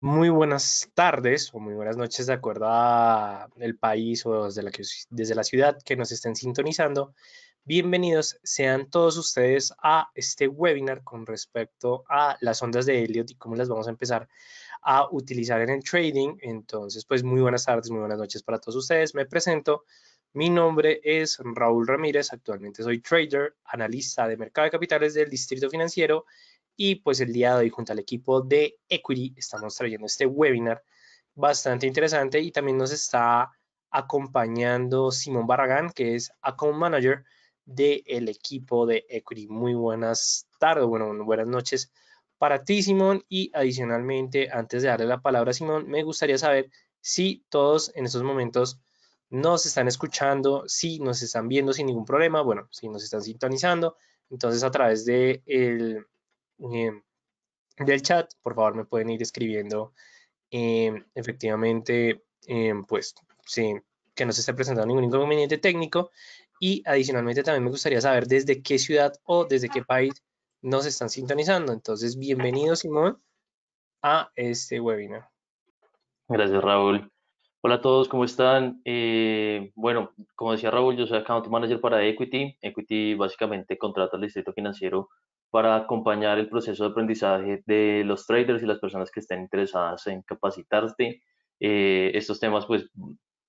Muy buenas tardes o muy buenas noches, de acuerdo a el país o desde la, desde la ciudad que nos estén sintonizando. Bienvenidos sean todos ustedes a este webinar con respecto a las ondas de Elliot y cómo las vamos a empezar a utilizar en el trading. Entonces, pues muy buenas tardes, muy buenas noches para todos ustedes. Me presento. Mi nombre es Raúl Ramírez, actualmente soy trader, analista de mercado de capitales del Distrito Financiero y pues el día de hoy junto al equipo de Equity estamos trayendo este webinar bastante interesante y también nos está acompañando Simón Barragán, que es Account Manager del equipo de Equity. Muy buenas tardes, bueno, buenas noches para ti, Simón. Y adicionalmente, antes de darle la palabra a Simón, me gustaría saber si todos en estos momentos nos están escuchando, si nos están viendo sin ningún problema, bueno, si nos están sintonizando. Entonces, a través de Em, del chat, por favor me pueden ir escribiendo eh, efectivamente, em, pues sí, que no se esté presentando ningún inconveniente técnico y adicionalmente también me gustaría saber desde qué ciudad o desde qué país nos están sintonizando. Entonces, bienvenido Simón a este webinar. Gracias Raúl. Hola a todos, ¿cómo están? Eh, bueno, como decía Raúl, yo soy Account Manager para Equity. Equity básicamente contrata al distrito financiero para acompañar el proceso de aprendizaje de los traders y las personas que estén interesadas en capacitarte. Eh, estos temas pues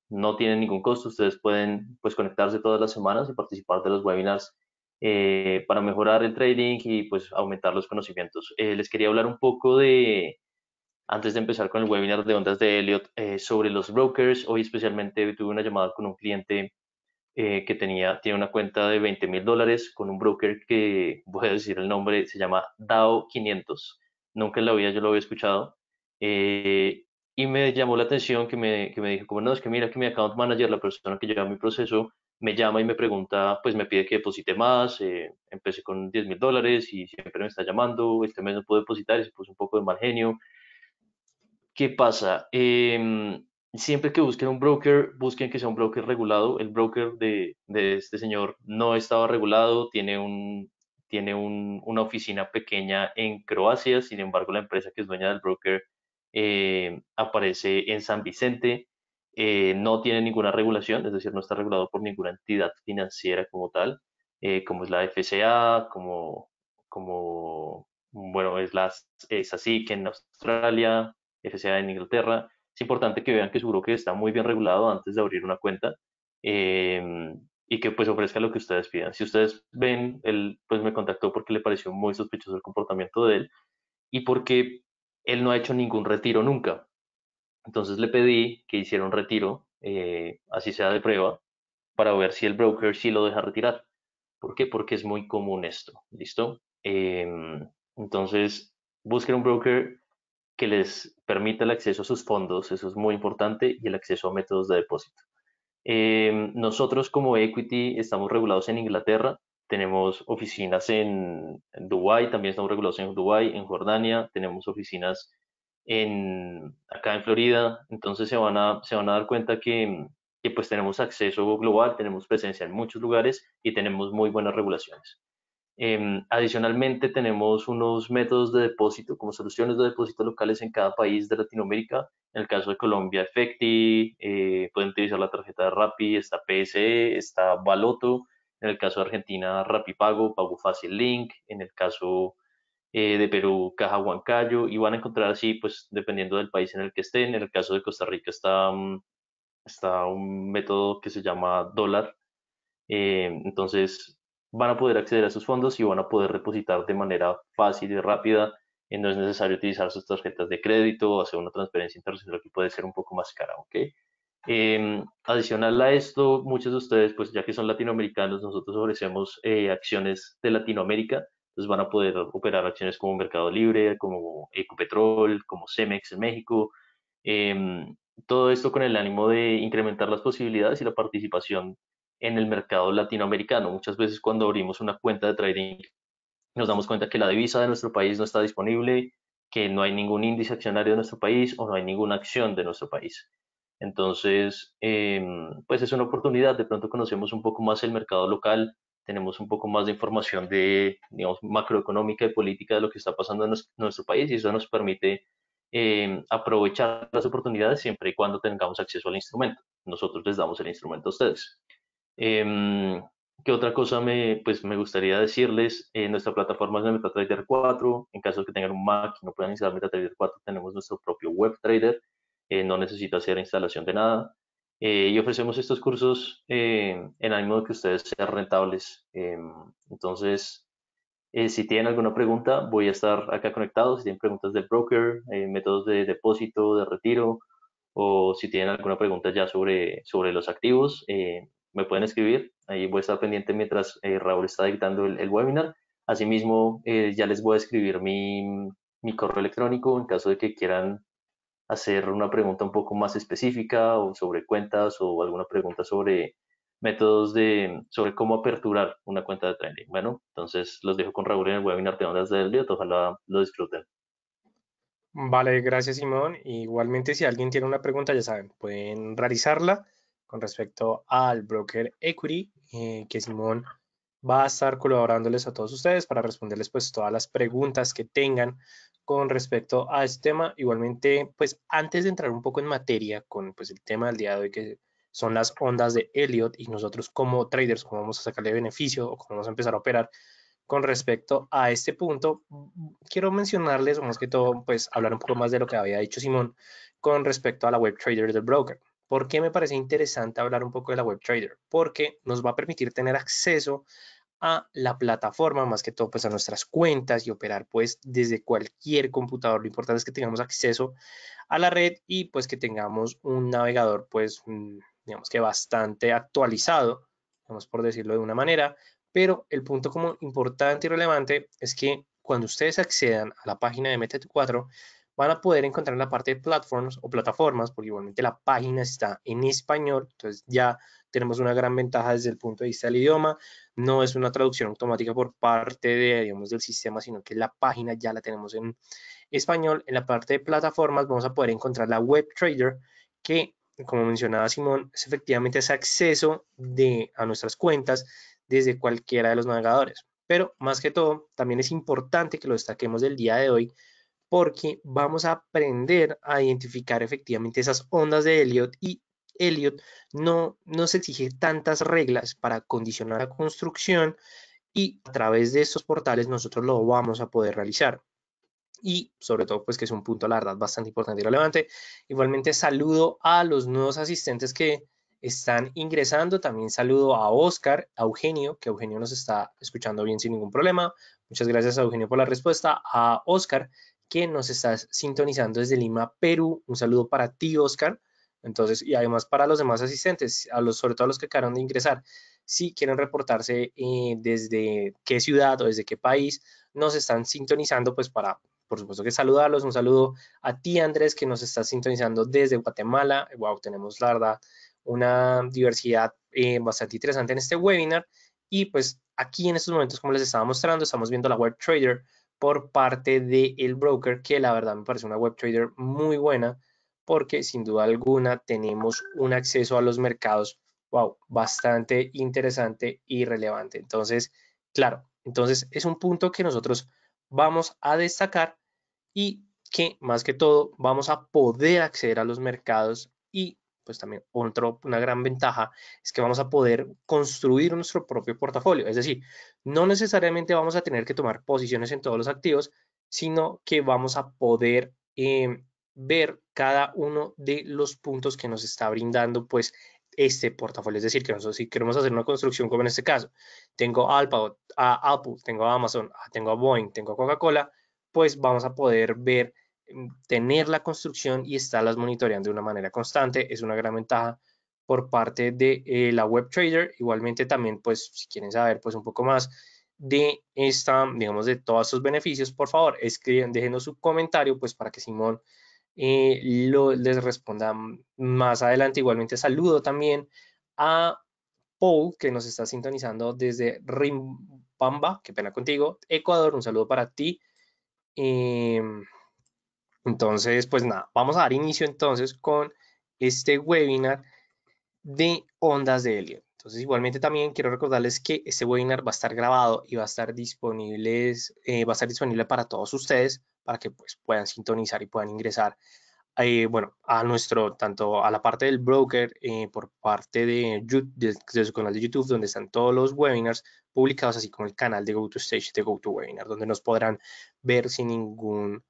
no tienen ningún costo, ustedes pueden pues conectarse todas las semanas y participar de los webinars eh, para mejorar el trading y pues aumentar los conocimientos. Eh, les quería hablar un poco de, antes de empezar con el webinar de ondas de Elliot, sobre los brokers. Hoy especialmente tuve una llamada con un cliente eh, que tenía, tiene una cuenta de 20 mil dólares con un broker que, voy a decir el nombre, se llama DAO 500. Nunca en la vida yo lo había escuchado. Eh, y me llamó la atención que me, que me dijo, como no, es que mira que mi account manager, la persona que lleva mi proceso, me llama y me pregunta, pues me pide que deposite más, eh, empecé con 10 mil dólares y siempre me está llamando, este mes no puedo depositar y se puso un poco de mal genio. ¿Qué pasa? Eh, siempre que busquen un broker, busquen que sea un broker regulado. El broker de, este señor no estaba regulado, tiene, un, una oficina pequeña en Croacia, sin embargo la empresa que es dueña del broker eh, aparece en San Vicente, eh, no tiene ninguna regulación, es decir, no está regulado por ninguna entidad financiera como tal, eh, como es la FCA, como, como bueno, es, la, es así en Australia, FCA en Inglaterra, es importante que vean que su broker está muy bien regulado antes de abrir una cuenta em, y que pues ofrezca lo que ustedes pidan. Si ustedes ven, él pues me contactó porque le pareció muy sospechoso el comportamiento de él y porque él no ha hecho ningún retiro nunca. Entonces le pedí que hiciera un retiro, eh, así sea de prueba, para ver si el broker sí lo deja retirar. ¿Por qué? Porque es muy común esto, ¿listo? Em, entonces, busquen un broker que les permita el acceso a sus fondos, eso es muy importante, y el acceso a métodos de depósito. Em, nosotros como Equity estamos regulados en Inglaterra, tenemos oficinas en Dubái, también estamos regulados en Dubái, en Jordania, tenemos oficinas en, acá en Florida, entonces se van a, dar cuenta que, que pues tenemos acceso global, tenemos presencia en muchos lugares y tenemos muy buenas regulaciones. Em, adicionalmente, tenemos unos métodos de depósito, como soluciones de depósito locales en cada país de Latinoamérica. En el caso de Colombia, Efecti, eh, pueden utilizar la tarjeta de Rappi, está PSE, está Baloto. En el caso de Argentina, Rappi Pago, Pago Fácil Link. En el caso eh, de Perú, Caja Huancayo. Y van a encontrar así, pues, dependiendo del país en el que estén. En el caso de Costa Rica está, mm, está un método que se llama dólar. Em, entonces, van a poder acceder a sus fondos y van a poder repositar de manera fácil y rápida. no es necesario utilizar sus tarjetas de crédito o hacer una transferencia internacional que puede ser un poco más cara, ¿ok? Em, adicional a esto, muchos de ustedes, pues ya que son latinoamericanos, nosotros ofrecemos eh, acciones de Latinoamérica, entonces van a poder operar acciones como Mercado Libre, como Ecopetrol, como Cemex en México. Em, todo esto con el ánimo de incrementar las posibilidades y la participación en el mercado latinoamericano. Muchas veces cuando abrimos una cuenta de trading nos damos cuenta que la divisa de nuestro país no está disponible, que no hay ningún índice accionario de nuestro país o no hay ninguna acción de nuestro país. Entonces, em, pues es una oportunidad, de pronto conocemos un poco más el mercado local, tenemos un poco más de información de, digamos, macroeconómica y política de lo que está pasando en nuestro, país y eso nos permite em, aprovechar las oportunidades siempre y cuando tengamos acceso al instrumento. Nosotros les damos el instrumento a ustedes. Em, ¿Qué otra cosa me, pues, me gustaría decirles? Eh, nuestra plataforma es MetaTrader 4. En caso de que tengan un Mac y no puedan instalar MetaTrader 4, tenemos nuestro propio web trader. Eh, no necesita hacer instalación de nada. Eh, y ofrecemos estos cursos en ánimo de que ustedes sean rentables. Em, entonces, si tienen alguna pregunta, voy a estar acá conectado. Si tienen preguntas de broker, métodos de depósito, de retiro, o si tienen alguna pregunta ya sobre, sobre los activos, me pueden escribir. Ahí voy a estar pendiente mientras eh, Raúl está dictando el, webinar. Asimismo, eh, ya les voy a escribir mi, mi, correo electrónico en caso de que quieran hacer una pregunta un poco más específica o sobre cuentas o alguna pregunta sobre métodos de, sobre cómo aperturar una cuenta de trading. Bueno, entonces los dejo con Raúl en el webinar de Ondas del Día. Ojalá lo disfruten. Vale, gracias Simón. Igualmente si alguien tiene una pregunta, ya saben, pueden realizarla con respecto al broker equity, eh, que Simón va a estar colaborándoles a todos ustedes para responderles pues todas las preguntas que tengan con respecto a este tema. Igualmente, pues antes de entrar un poco en materia con pues el tema del día de hoy que son las ondas de Elliot y nosotros como traders, cómo vamos a sacarle beneficio o cómo vamos a empezar a operar con respecto a este punto, quiero mencionarles, o más que todo, pues hablar un poco más de lo que había dicho Simón con respecto a la web trader del broker. ¿Por qué me parece interesante hablar un poco de la Web Trader? Porque nos va a permitir tener acceso a la plataforma, más que todo pues a nuestras cuentas y operar pues desde cualquier computador. Lo importante es que tengamos acceso a la red y pues que tengamos un navegador pues mm, digamos que bastante actualizado, vamos por decirlo de una manera, pero el punto como importante y relevante es que cuando ustedes accedan a la página de mt 4 van a poder encontrar en la parte de platforms o plataformas, porque igualmente la página está en español, entonces ya tenemos una gran ventaja desde el punto de vista del idioma, no es una traducción automática por parte de, digamos, del sistema, sino que la página ya la tenemos en español. En la parte de plataformas vamos a poder encontrar la web trader, que como mencionaba Simón, es efectivamente ese acceso de, a nuestras cuentas desde cualquiera de los navegadores. Pero más que todo, también es importante que lo destaquemos del día de hoy, porque vamos a aprender a identificar efectivamente esas ondas de Elliot y Elliot no nos exige tantas reglas para condicionar la construcción y a través de estos portales nosotros lo vamos a poder realizar. Y sobre todo, pues que es un punto, la verdad, bastante importante y relevante. Igualmente saludo a los nuevos asistentes que están ingresando. También saludo a Oscar, a Eugenio, que Eugenio nos está escuchando bien sin ningún problema. Muchas gracias a Eugenio por la respuesta. A Oscar, que nos está sintonizando desde Lima, Perú. Un saludo para ti, Oscar. Entonces, y además para los demás asistentes, a los, sobre todo a los que acabaron de ingresar, si quieren reportarse eh, desde qué ciudad o desde qué país nos están sintonizando, pues para, por supuesto que saludarlos. Un saludo a ti, Andrés, que nos está sintonizando desde Guatemala. Wow, tenemos la una diversidad eh, bastante interesante en este webinar. Y pues aquí en estos momentos, como les estaba mostrando, estamos viendo la web trader por parte del el broker, que la verdad me parece una web trader muy buena, porque sin duda alguna tenemos un acceso a los mercados, wow, bastante interesante y relevante. Entonces, claro, entonces es un punto que nosotros vamos a destacar y que más que todo vamos a poder acceder a los mercados y pues también otro, una gran ventaja es que vamos a poder construir nuestro propio portafolio. Es decir, no necesariamente vamos a tener que tomar posiciones en todos los activos, sino que vamos a poder em, ver cada uno de los puntos que nos está brindando pues este portafolio. Es decir, que nosotros si queremos hacer una construcción como en este caso, tengo a Apple, tengo a Amazon, tengo a Boeing, tengo a Coca-Cola, pues vamos a poder ver tener la construcción y estarlas monitoreando de una manera constante es una gran ventaja por parte de eh, la web trader. Igualmente también, pues, si quieren saber, pues, un poco más de esta, digamos, de todos sus beneficios, por favor, escriben, déjenos su comentario, pues, para que Simón eh, les responda más adelante. Igualmente, saludo también a Paul, que nos está sintonizando desde Rimbamba, qué pena contigo, Ecuador, un saludo para ti. Em, entonces, pues nada, vamos a dar inicio entonces con este webinar de ondas de helio. Entonces, igualmente también quiero recordarles que este webinar va a estar grabado y va a estar disponible, eh, va a estar disponible para todos ustedes para que pues, puedan sintonizar y puedan ingresar eh, bueno, a nuestro, tanto a la parte del broker, eh, por parte de, de, su canal de YouTube, donde están todos los webinars publicados, así como el canal de GoToStage de GoToWebinar, donde nos podrán ver sin ningún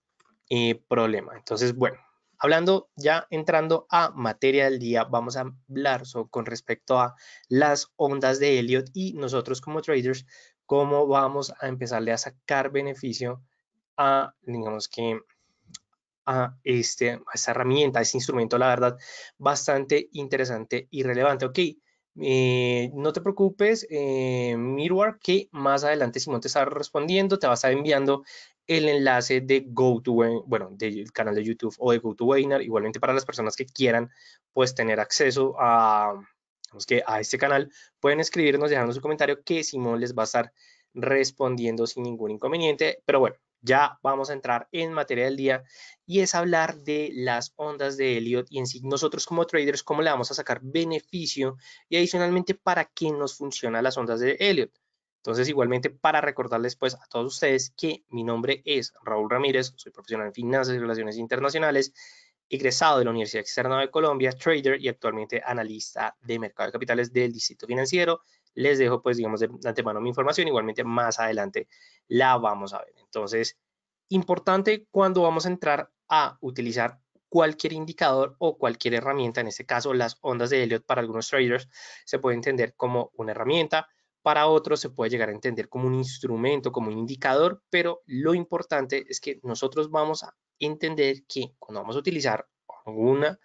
eh, problema. Entonces, bueno, hablando ya entrando a materia del día, vamos a hablar con respecto a las ondas de Elliot y nosotros como traders, cómo vamos a empezarle a sacar beneficio a, digamos que, a, este, esta herramienta, a este instrumento, la verdad, bastante interesante y relevante. Ok, eh, no te preocupes, eh, Mirwar, que más adelante Simón te estará respondiendo, te va a estar enviando el enlace de GoToWebinar, bueno, del canal de YouTube o de GoToWebinar, igualmente para las personas que quieran pues tener acceso a, digamos que a este canal, pueden escribirnos, dejarnos su comentario que Simón les va a estar respondiendo sin ningún inconveniente, pero bueno, ya vamos a entrar en materia del día y es hablar de las ondas de Elliot y en sí nosotros como traders cómo le vamos a sacar beneficio y adicionalmente para qué nos funcionan las ondas de Elliot. Entonces, igualmente, para recordarles pues a todos ustedes que mi nombre es Raúl Ramírez, soy profesional en finanzas y relaciones internacionales, egresado de la Universidad Externa de Colombia, trader y actualmente analista de mercado de capitales del Distrito Financiero. Les dejo pues, digamos, de antemano mi información, igualmente más adelante la vamos a ver. Entonces, importante cuando vamos a entrar a utilizar cualquier indicador o cualquier herramienta, en este caso las ondas de Elliot para algunos traders, se puede entender como una herramienta, para otros se puede llegar a entender como un instrumento, como un indicador, pero lo importante es que nosotros vamos a entender que cuando vamos a utilizar alguna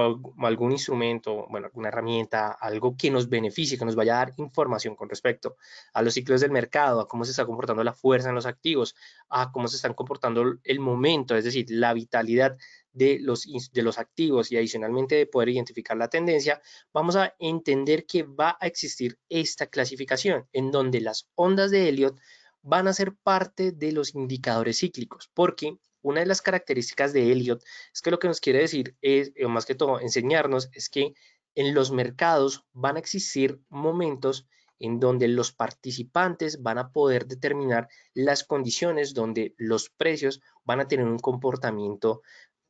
algún instrumento, bueno, alguna herramienta, algo que nos beneficie, que nos vaya a dar información con respecto a los ciclos del mercado, a cómo se está comportando la fuerza en los activos, a cómo se están comportando el momento, es decir, la vitalidad de los, de los activos y adicionalmente de poder identificar la tendencia, vamos a entender que va a existir esta clasificación en donde las ondas de Elliot van a ser parte de los indicadores cíclicos, porque una de las características de Elliot es que lo que nos quiere decir, es, o más que todo enseñarnos, es que en los mercados van a existir momentos en donde los participantes van a poder determinar las condiciones donde los precios van a tener un comportamiento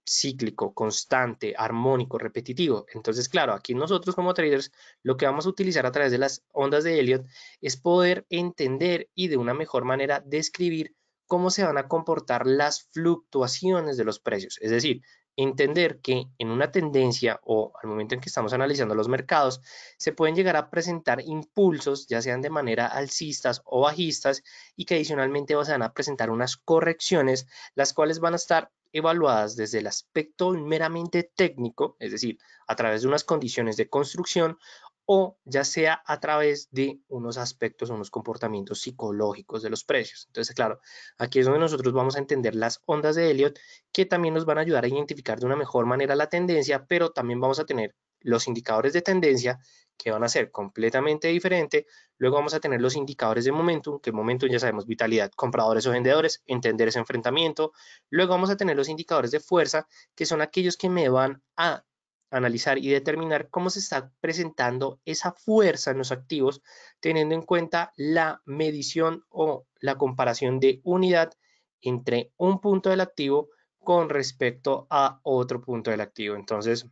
cíclico, constante, armónico, repetitivo. Entonces, claro, aquí nosotros como traders lo que vamos a utilizar a través de las ondas de Elliot es poder entender y de una mejor manera describir cómo se van a comportar las fluctuaciones de los precios. Es decir, entender que en una tendencia o al momento en que estamos analizando los mercados, se pueden llegar a presentar impulsos, ya sean de manera alcistas o bajistas, y que adicionalmente se van a presentar unas correcciones, las cuales van a estar evaluadas desde el aspecto meramente técnico, es decir, a través de unas condiciones de construcción o ya sea a través de unos aspectos o unos comportamientos psicológicos de los precios. Entonces, claro, aquí es donde nosotros vamos a entender las ondas de Elliot, que también nos van a ayudar a identificar de una mejor manera la tendencia, pero también vamos a tener los indicadores de tendencia, que van a ser completamente diferentes. Luego vamos a tener los indicadores de momentum, que momentum ya sabemos, vitalidad, compradores o vendedores, entender ese enfrentamiento. Luego vamos a tener los indicadores de fuerza, que son aquellos que me van a analizar y determinar cómo se está presentando esa fuerza en los activos, teniendo en cuenta la medición o la comparación de unidad entre un punto del activo con respecto a otro punto del activo. Entonces,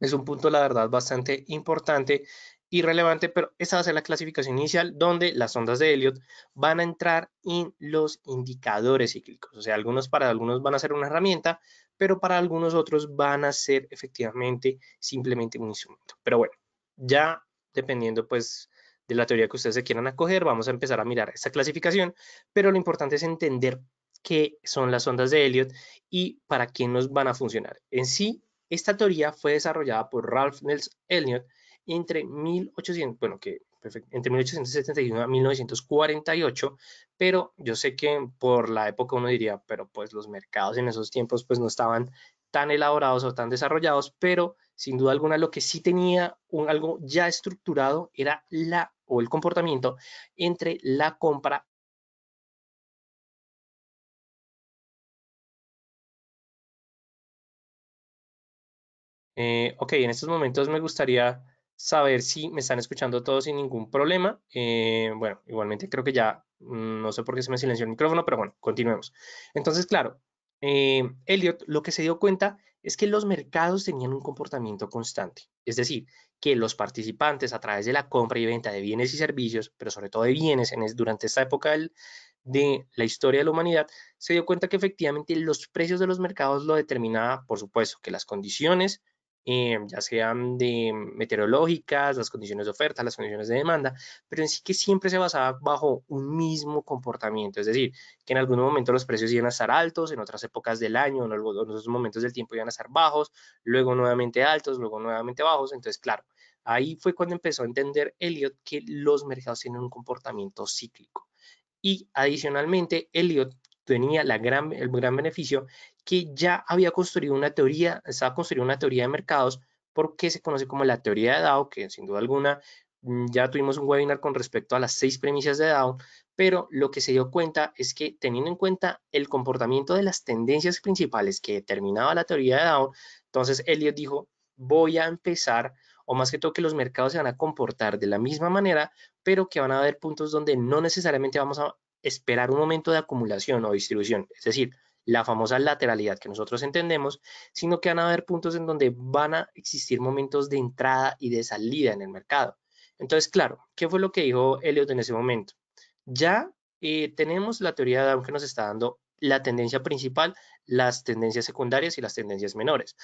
es un punto, la verdad, bastante importante irrelevante, pero esa va a ser la clasificación inicial donde las ondas de Elliot van a entrar en los indicadores cíclicos. O sea, algunos para algunos van a ser una herramienta, pero para algunos otros van a ser efectivamente simplemente un instrumento. Pero bueno, ya dependiendo pues de la teoría que ustedes se quieran acoger, vamos a empezar a mirar esta clasificación, pero lo importante es entender qué son las ondas de Elliot y para quién nos van a funcionar. En sí, esta teoría fue desarrollada por Ralph Nels Elliot entre 1800, bueno, que entre 1871 a 1948, pero yo sé que por la época uno diría, pero pues los mercados en esos tiempos pues no estaban tan elaborados o tan desarrollados, pero sin duda alguna lo que sí tenía un, algo ya estructurado era la o el comportamiento entre la compra Eh, ok, en estos momentos me gustaría saber si me están escuchando todos sin ningún problema. Eh, bueno, igualmente creo que ya, mm, no sé por qué se me silenció el micrófono, pero bueno, continuemos. Entonces, claro, eh, Elliot lo que se dio cuenta es que los mercados tenían un comportamiento constante, es decir, que los participantes a través de la compra y venta de bienes y servicios, pero sobre todo de bienes en durante esta época de la historia de la humanidad, se dio cuenta que efectivamente los precios de los mercados lo determinaba, por supuesto, que las condiciones, eh, ya sean de meteorológicas, las condiciones de oferta, las condiciones de demanda, pero en sí que siempre se basaba bajo un mismo comportamiento, es decir, que en algún momento los precios iban a estar altos, en otras épocas del año, en otros momentos del tiempo iban a estar bajos, luego nuevamente altos, luego nuevamente bajos, entonces claro, ahí fue cuando empezó a entender Elliot que los mercados tienen un comportamiento cíclico. Y adicionalmente, Elliot tenía el gran beneficio que ya había construido una teoría, estaba construyendo una teoría de mercados, porque se conoce como la teoría de DAO, que sin duda alguna mm, ya tuvimos un webinar con respecto a las seis premisas de DAO, pero lo que se dio cuenta es que teniendo en cuenta el comportamiento de las tendencias principales que determinaba la teoría de DAO, entonces Elliot dijo, voy a empezar, o más que todo que los mercados se van a comportar de la misma manera, pero que van a haber puntos donde no necesariamente vamos a esperar un momento de acumulación o distribución, es decir, la famosa lateralidad que nosotros entendemos, sino que van a haber puntos en donde van a existir momentos de entrada y de salida en el mercado. Entonces, claro, ¿qué fue lo que dijo Elliot en ese momento? Ya eh, tenemos la teoría de Dow que nos está dando la tendencia principal, las tendencias secundarias y las tendencias menores.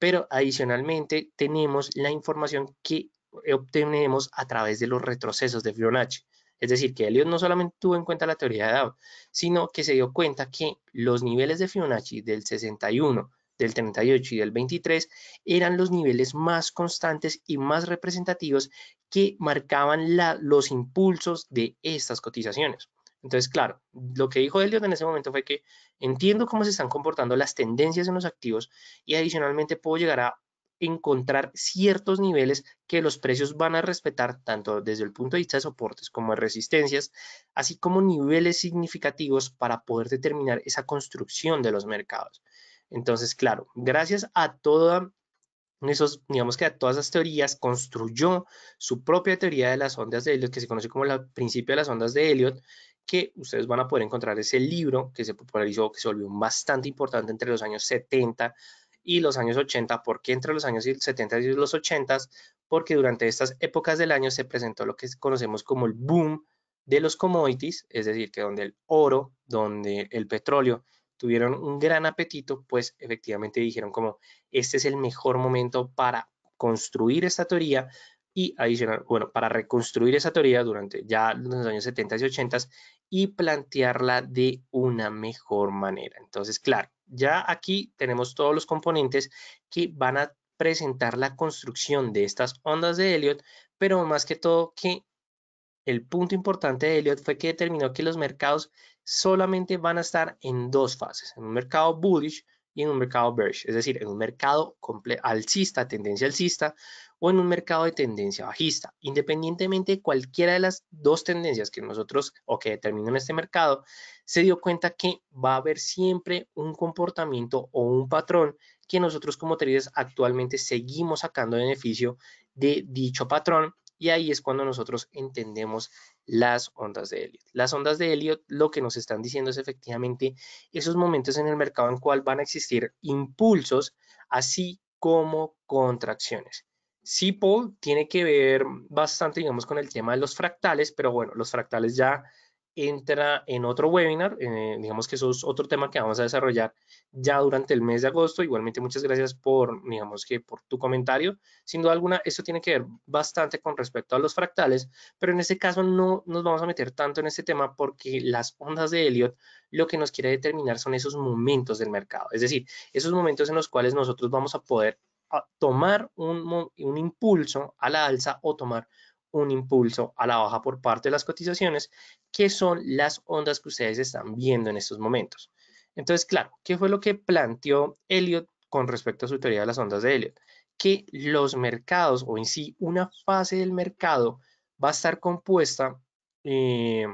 Pero adicionalmente tenemos la información que obtenemos a través de los retrocesos de Fibonacci. Es decir, que Elliot no solamente tuvo en cuenta la teoría de Dow, sino que se dio cuenta que los niveles de Fibonacci del 61, del 38 y del 23 eran los niveles más constantes y más representativos que marcaban los impulsos de estas cotizaciones. Entonces, claro, lo que dijo Elliot en ese momento fue que entiendo cómo se están comportando las tendencias en los activos y adicionalmente puedo llegar a encontrar ciertos niveles que los precios van a respetar tanto desde el punto de vista de soportes como de resistencias, así como niveles significativos para poder determinar esa construcción de los mercados. Entonces, claro, gracias a toda esos, digamos que a todas esas teorías construyó su propia teoría de las ondas de Elliot, que se conoce como el principio de las ondas de Elliot, que ustedes van a poder encontrar ese libro que se popularizó, que se volvió bastante importante entre los años 70 y los años 80. ¿Por qué entre los años 70 y los 80? Porque durante estas épocas del año se presentó lo que conocemos como el boom de los commodities, es decir, que donde el oro, donde el petróleo tuvieron un gran apetito, pues efectivamente dijeron como este es el mejor momento para construir esta teoría y adicional, bueno, para reconstruir esa teoría durante ya los años 70 y 80 y plantearla de una mejor manera. Entonces, claro, ya aquí tenemos todos los componentes que van a presentar la construcción de estas ondas de Elliot, pero más que todo que el punto importante de Elliot fue que determinó que los mercados solamente van a estar en dos fases, en un mercado bullish y en un mercado bearish, es decir, en un mercado alcista, tendencia alcista, o en un mercado de tendencia bajista. Independientemente de cualquiera de las dos tendencias que nosotros o que determinan este mercado, se dio cuenta que va a haber siempre un comportamiento o un patrón que nosotros como traders actualmente seguimos sacando beneficio de dicho patrón y ahí es cuando nosotros entendemos las ondas de Elliot. Las ondas de Elliot lo que nos están diciendo es efectivamente esos momentos en el mercado en cual van a existir impulsos así como contracciones. Paul, tiene que ver bastante, digamos, con el tema de los fractales, pero bueno, los fractales ya entra en otro webinar, eh, digamos que eso es otro tema que vamos a desarrollar ya durante el mes de agosto. Igualmente, muchas gracias por, digamos que por tu comentario. Sin duda alguna, eso tiene que ver bastante con respecto a los fractales, pero en este caso no nos vamos a meter tanto en este tema porque las ondas de Elliot lo que nos quiere determinar son esos momentos del mercado, es decir, esos momentos en los cuales nosotros vamos a poder tomar un, impulso a la alza o tomar un impulso a la baja por parte de las cotizaciones, que son las ondas que ustedes están viendo en estos momentos. Entonces, claro, ¿qué fue lo que planteó Elliot con respecto a su teoría de las ondas de Elliot? Que los mercados, o en sí una fase del mercado, va a estar compuesta eh,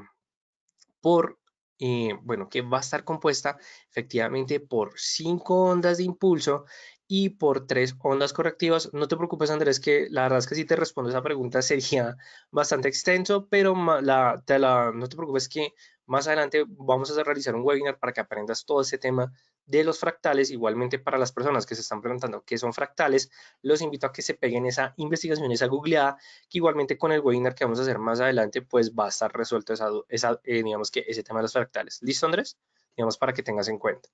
por, eh, bueno, que va a estar compuesta efectivamente por cinco ondas de impulso y por tres ondas correctivas. No te preocupes, Andrés, que la verdad es que si te respondo esa pregunta sería bastante extenso, pero no te preocupes que más adelante vamos a realizar un webinar para que aprendas todo ese tema de los fractales. Igualmente para las personas que se están preguntando qué son fractales, los invito a que se peguen esa investigación, esa googleada, que igualmente con el webinar que vamos a hacer más adelante, pues va a estar resuelto esa, eh, digamos que ese tema de los fractales. ¿Listo, Andrés? Digamos para que tengas en cuenta.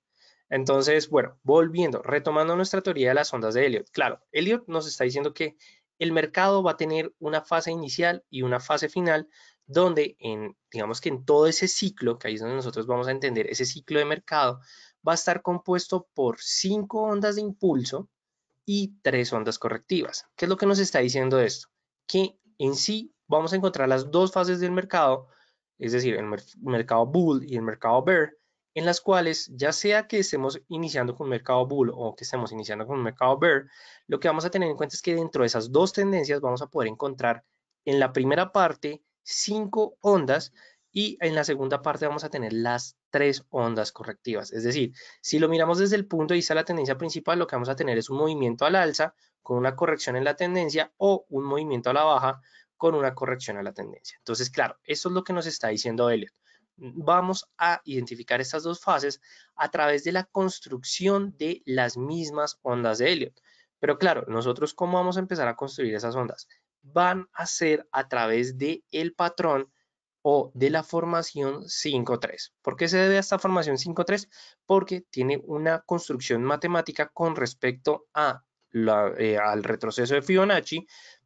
Entonces, bueno, volviendo, retomando nuestra teoría de las ondas de Elliot. Claro, Elliot nos está diciendo que el mercado va a tener una fase inicial y una fase final donde en, digamos que en todo ese ciclo, que ahí es donde nosotros vamos a entender ese ciclo de mercado, va a estar compuesto por cinco ondas de impulso y tres ondas correctivas. ¿Qué es lo que nos está diciendo esto? Que en sí vamos a encontrar las dos fases del mercado, es decir, el mercado bull y el mercado bear, en las cuales ya sea que estemos iniciando con un mercado bull o que estemos iniciando con un mercado bear, lo que vamos a tener en cuenta es que dentro de esas dos tendencias vamos a poder encontrar en la primera parte cinco ondas y en la segunda parte vamos a tener las tres ondas correctivas. Es decir, si lo miramos desde el punto de vista de la tendencia principal, lo que vamos a tener es un movimiento al alza con una corrección en la tendencia o un movimiento a la baja con una corrección a la tendencia. Entonces, claro, eso es lo que nos está diciendo Elliot vamos a identificar estas dos fases a través de la construcción de las mismas ondas de Elliot. Pero claro, nosotros cómo vamos a empezar a construir esas ondas? Van a ser a través de patrón o de la formación 5.3. ¿Por qué se debe a esta formación 5.3? Porque tiene una construcción matemática con respecto eh, al retroceso de Fibonacci,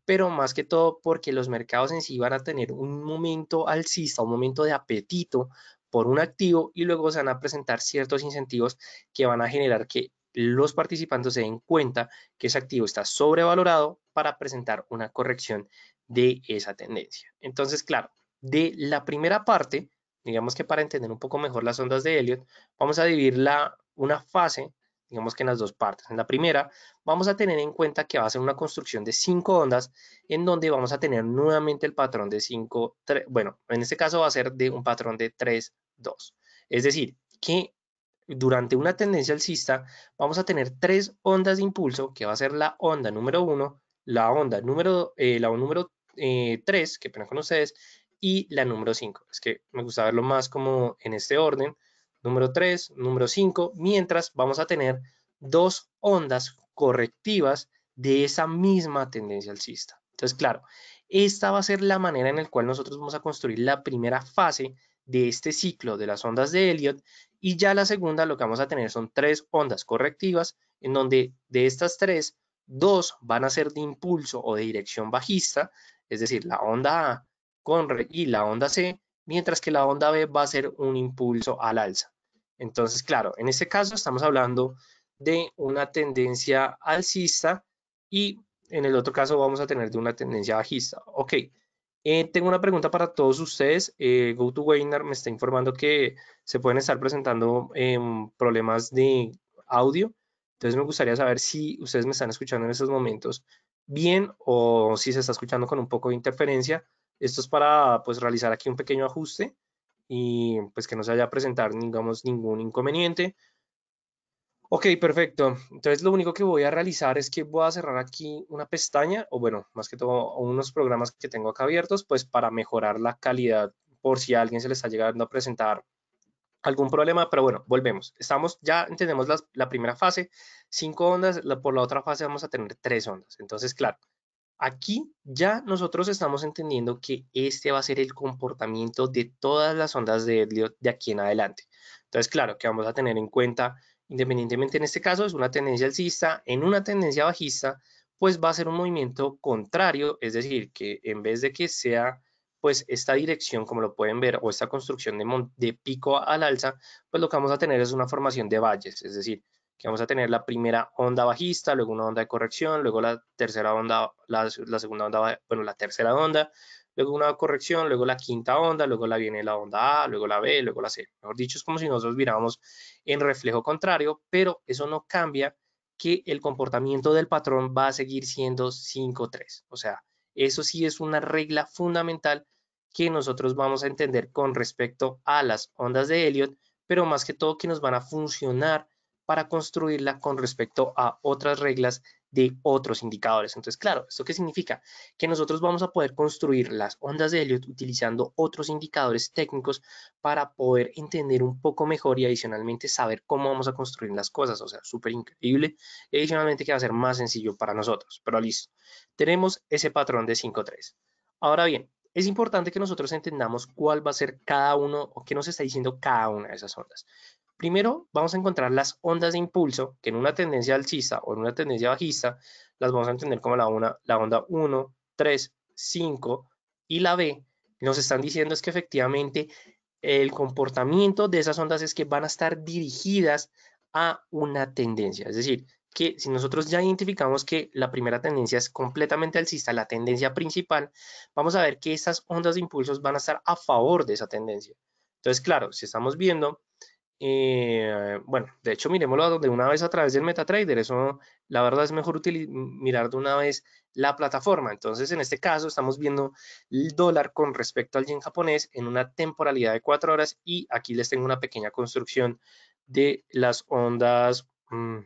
pero más que todo porque los mercados en sí van a tener un momento alcista, un momento de apetito por un activo y luego se van a presentar ciertos incentivos que van a generar que los participantes se den cuenta que ese activo está sobrevalorado para presentar una corrección de esa tendencia. Entonces, claro, de la primera parte, digamos que para entender un poco mejor las ondas de Elliot, vamos a dividirla en una fase digamos que en las dos partes. En la primera, vamos a tener en cuenta que va a ser una construcción de cinco ondas, en donde vamos a tener nuevamente el patrón de 5, bueno, en este caso va a ser de un patrón de 3, 2. Es decir, que durante una tendencia alcista, vamos a tener tres ondas de impulso, que va a ser la onda número 1, la onda número, eh, número 3, eh, que pena con ustedes, y la número 5. Es que me gusta verlo más como en este orden, número 3, número 5, mientras vamos a tener dos ondas correctivas de esa misma tendencia alcista. Entonces, claro, esta va a ser la manera en la cual nosotros vamos a construir la primera fase de este ciclo de las ondas de Elliot y ya la segunda lo que vamos a tener son tres ondas correctivas en donde de estas tres, dos van a ser de impulso o de dirección bajista, es decir, la onda A con, y la onda C mientras que la onda B va a ser un impulso al alza. Entonces, claro, en este caso estamos hablando de una tendencia alcista y en el otro caso vamos a tener de una tendencia bajista. Ok, eh, tengo una pregunta para todos ustedes. Eh, GoToWebinar me está informando que se pueden estar presentando em, problemas de audio. Entonces me gustaría saber si ustedes me están escuchando en estos momentos bien o si se está escuchando con un poco de interferencia esto es para pues realizar aquí un pequeño ajuste y pues que no se vaya a presentar digamos ningún inconveniente. Ok, perfecto. Entonces lo único que voy a realizar es que voy a cerrar aquí una pestaña o bueno, más que todo unos programas que tengo acá abiertos pues para mejorar la calidad por si a alguien se le está llegando a presentar algún problema, pero bueno, volvemos. Estamos, ya entendemos la, primera fase, cinco ondas, por la otra fase vamos a tener tres ondas. Entonces, claro, Aquí ya nosotros estamos entendiendo que este va a ser el comportamiento de todas las ondas de Elliot de aquí en adelante. Entonces, claro, que vamos a tener en cuenta, independientemente en este caso, es una tendencia alcista, en una tendencia bajista, pues va a ser un movimiento contrario, es decir, que en vez de que sea pues esta dirección, como lo pueden ver, o esta construcción de, de pico al alza, pues lo que vamos a tener es una formación de valles, es decir, que vamos a tener la primera onda bajista, luego una onda de corrección, luego la tercera onda, la, segunda onda, bueno, la tercera onda, luego una corrección, luego la quinta onda, luego la viene la onda A, luego la B, luego la C. Mejor dicho, es como si nosotros miráramos en reflejo contrario, pero eso no cambia que el comportamiento del patrón va a seguir siendo 5-3. O sea, eso sí es una regla fundamental que nosotros vamos a entender con respecto a las ondas de Elliot, pero más que todo que nos van a funcionar para construirla con respecto a otras reglas de otros indicadores. Entonces, claro, ¿esto qué significa? Que nosotros vamos a poder construir las ondas de Elliot utilizando otros indicadores técnicos para poder entender un poco mejor y adicionalmente saber cómo vamos a construir las cosas. O sea, súper increíble. adicionalmente que va a ser más sencillo para nosotros. Pero listo, tenemos ese patrón de 5-3. Ahora bien, es importante que nosotros entendamos cuál va a ser cada uno o qué nos está diciendo cada una de esas ondas. Primero, vamos a encontrar las ondas de impulso, que en una tendencia alcista o en una tendencia bajista, las vamos a entender como la, la onda 1, 3, 5 y la B. Nos están diciendo es que efectivamente el comportamiento de esas ondas es que van a estar dirigidas a una tendencia. Es decir, que si nosotros ya identificamos que la primera tendencia es completamente alcista, la tendencia principal, vamos a ver que esas ondas de impulsos van a estar a favor de esa tendencia. Entonces, claro, si estamos viendo eh, bueno, de hecho, miremoslo de una vez a través del MetaTrader. Eso, la verdad, es mejor mirar de una vez la plataforma. Entonces, en este caso, estamos viendo el dólar con respecto al yen japonés en una temporalidad de cuatro horas. Y aquí les tengo una pequeña construcción de las ondas, mm,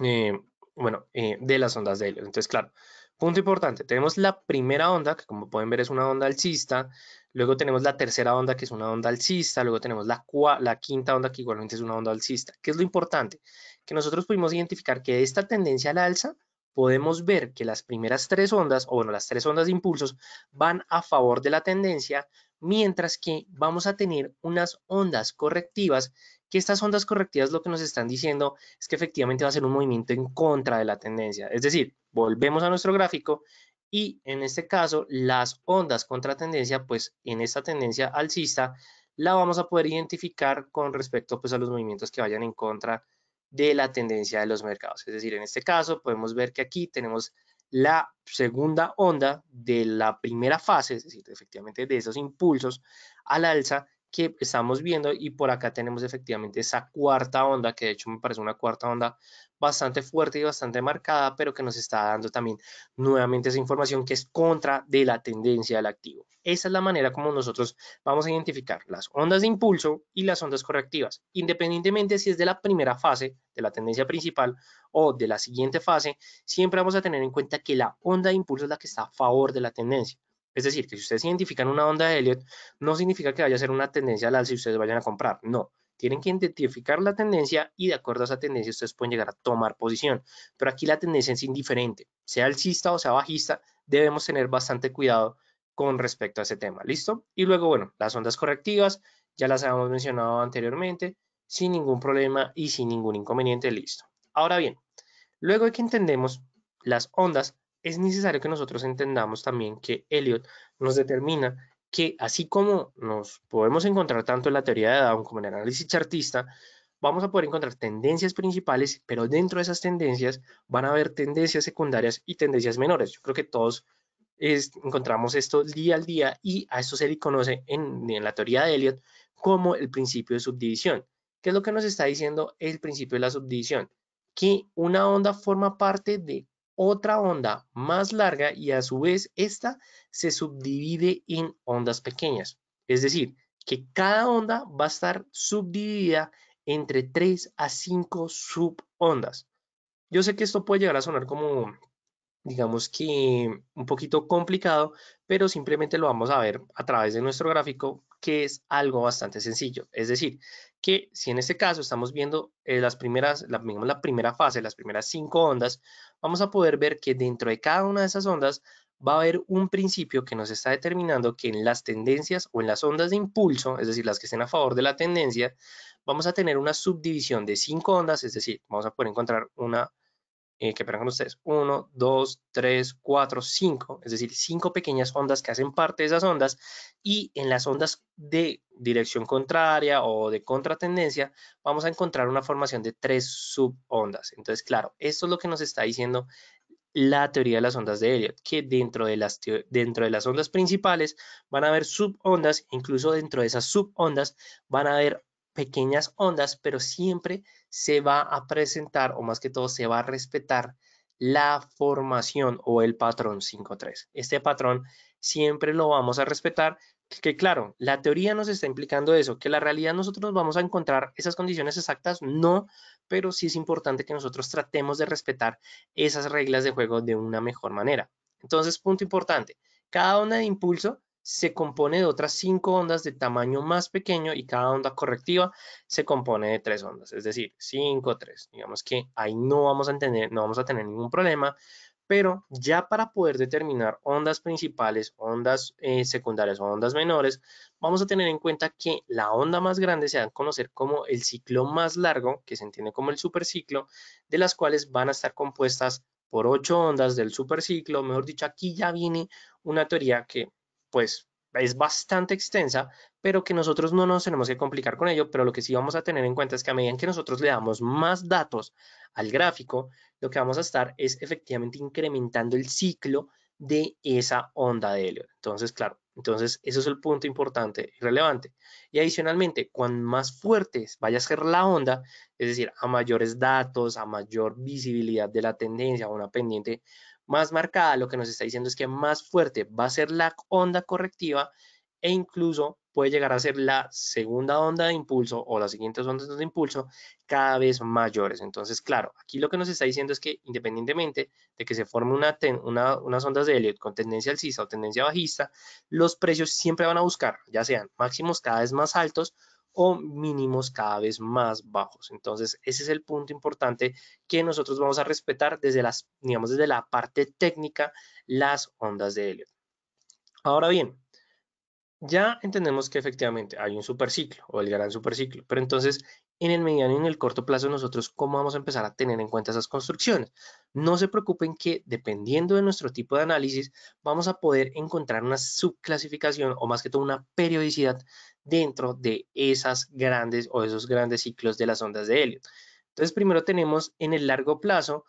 eh, bueno, eh, de las ondas de ellos Entonces, claro, punto importante. Tenemos la primera onda, que como pueden ver es una onda alcista, Luego tenemos la tercera onda, que es una onda alcista. Luego tenemos la, la quinta onda, que igualmente es una onda alcista. ¿Qué es lo importante? Que nosotros pudimos identificar que esta tendencia al alza podemos ver que las primeras tres ondas, o bueno, las tres ondas de impulsos, van a favor de la tendencia, mientras que vamos a tener unas ondas correctivas, que estas ondas correctivas lo que nos están diciendo es que efectivamente va a ser un movimiento en contra de la tendencia. Es decir, volvemos a nuestro gráfico y en este caso las ondas contra tendencia, pues en esta tendencia alcista la vamos a poder identificar con respecto pues a los movimientos que vayan en contra de la tendencia de los mercados. Es decir, en este caso podemos ver que aquí tenemos la segunda onda de la primera fase, es decir, efectivamente de esos impulsos al alza que estamos viendo y por acá tenemos efectivamente esa cuarta onda, que de hecho me parece una cuarta onda bastante fuerte y bastante marcada, pero que nos está dando también nuevamente esa información que es contra de la tendencia del activo. Esa es la manera como nosotros vamos a identificar las ondas de impulso y las ondas correctivas, independientemente si es de la primera fase, de la tendencia principal o de la siguiente fase, siempre vamos a tener en cuenta que la onda de impulso es la que está a favor de la tendencia es decir, que si ustedes identifican una onda de Elliot, no significa que vaya a ser una tendencia al alza y ustedes vayan a comprar. No, tienen que identificar la tendencia y de acuerdo a esa tendencia ustedes pueden llegar a tomar posición. Pero aquí la tendencia es indiferente, sea alcista o sea bajista, debemos tener bastante cuidado con respecto a ese tema, ¿listo? Y luego, bueno, las ondas correctivas, ya las habíamos mencionado anteriormente, sin ningún problema y sin ningún inconveniente, listo. Ahora bien, luego hay que entendemos las ondas, es necesario que nosotros entendamos también que Elliot nos determina que así como nos podemos encontrar tanto en la teoría de Down como en el análisis chartista, vamos a poder encontrar tendencias principales, pero dentro de esas tendencias van a haber tendencias secundarias y tendencias menores. Yo creo que todos encontramos esto día al día y a esto se le conoce en, en la teoría de Elliot como el principio de subdivisión. ¿Qué es lo que nos está diciendo el principio de la subdivisión? Que una onda forma parte de otra onda más larga y a su vez esta se subdivide en ondas pequeñas. Es decir, que cada onda va a estar subdividida entre 3 a 5 subondas. Yo sé que esto puede llegar a sonar como, digamos que un poquito complicado, pero simplemente lo vamos a ver a través de nuestro gráfico que es algo bastante sencillo. Es decir, que si en este caso estamos viendo eh, las primeras, digamos, la primera fase, las primeras cinco ondas, vamos a poder ver que dentro de cada una de esas ondas va a haber un principio que nos está determinando que en las tendencias o en las ondas de impulso, es decir, las que estén a favor de la tendencia, vamos a tener una subdivisión de cinco ondas, es decir, vamos a poder encontrar una eh, que ustedes. 1, 2, 3, 4, 5, es decir, cinco pequeñas ondas que hacen parte de esas ondas y en las ondas de dirección contraria o de contratendencia vamos a encontrar una formación de tres subondas. Entonces, claro, esto es lo que nos está diciendo la teoría de las ondas de Elliot, que dentro de las, dentro de las ondas principales van a haber subondas, incluso dentro de esas subondas van a haber pequeñas ondas, pero siempre se va a presentar, o más que todo, se va a respetar la formación o el patrón 5.3. Este patrón siempre lo vamos a respetar, que, que claro, la teoría nos está implicando eso, que la realidad nosotros vamos a encontrar esas condiciones exactas, no, pero sí es importante que nosotros tratemos de respetar esas reglas de juego de una mejor manera. Entonces, punto importante, cada onda de impulso se compone de otras cinco ondas de tamaño más pequeño y cada onda correctiva se compone de tres ondas, es decir, cinco tres Digamos que ahí no vamos a entender, no vamos a tener ningún problema, pero ya para poder determinar ondas principales, ondas eh, secundarias o ondas menores, vamos a tener en cuenta que la onda más grande se da a conocer como el ciclo más largo, que se entiende como el superciclo, de las cuales van a estar compuestas por ocho ondas del superciclo. Mejor dicho, aquí ya viene una teoría que pues es bastante extensa, pero que nosotros no nos tenemos que complicar con ello, pero lo que sí vamos a tener en cuenta es que a medida que nosotros le damos más datos al gráfico, lo que vamos a estar es efectivamente incrementando el ciclo de esa onda de helio. Entonces, claro, entonces eso es el punto importante y relevante. Y adicionalmente, cuanto más fuerte vaya a ser la onda, es decir, a mayores datos, a mayor visibilidad de la tendencia, a una pendiente más marcada, lo que nos está diciendo es que más fuerte va a ser la onda correctiva e incluso puede llegar a ser la segunda onda de impulso o las siguientes ondas de impulso cada vez mayores. Entonces, claro, aquí lo que nos está diciendo es que independientemente de que se forme una, unas ondas de Elliot con tendencia alcista o tendencia bajista, los precios siempre van a buscar, ya sean máximos cada vez más altos o mínimos cada vez más bajos. Entonces, ese es el punto importante que nosotros vamos a respetar desde las, digamos, desde la parte técnica, las ondas de Elliot. Ahora bien, ya entendemos que efectivamente hay un superciclo o el gran superciclo, pero entonces en el mediano y en el corto plazo nosotros cómo vamos a empezar a tener en cuenta esas construcciones. No se preocupen que dependiendo de nuestro tipo de análisis vamos a poder encontrar una subclasificación o más que todo una periodicidad dentro de esas grandes o esos grandes ciclos de las ondas de helio. Entonces primero tenemos en el largo plazo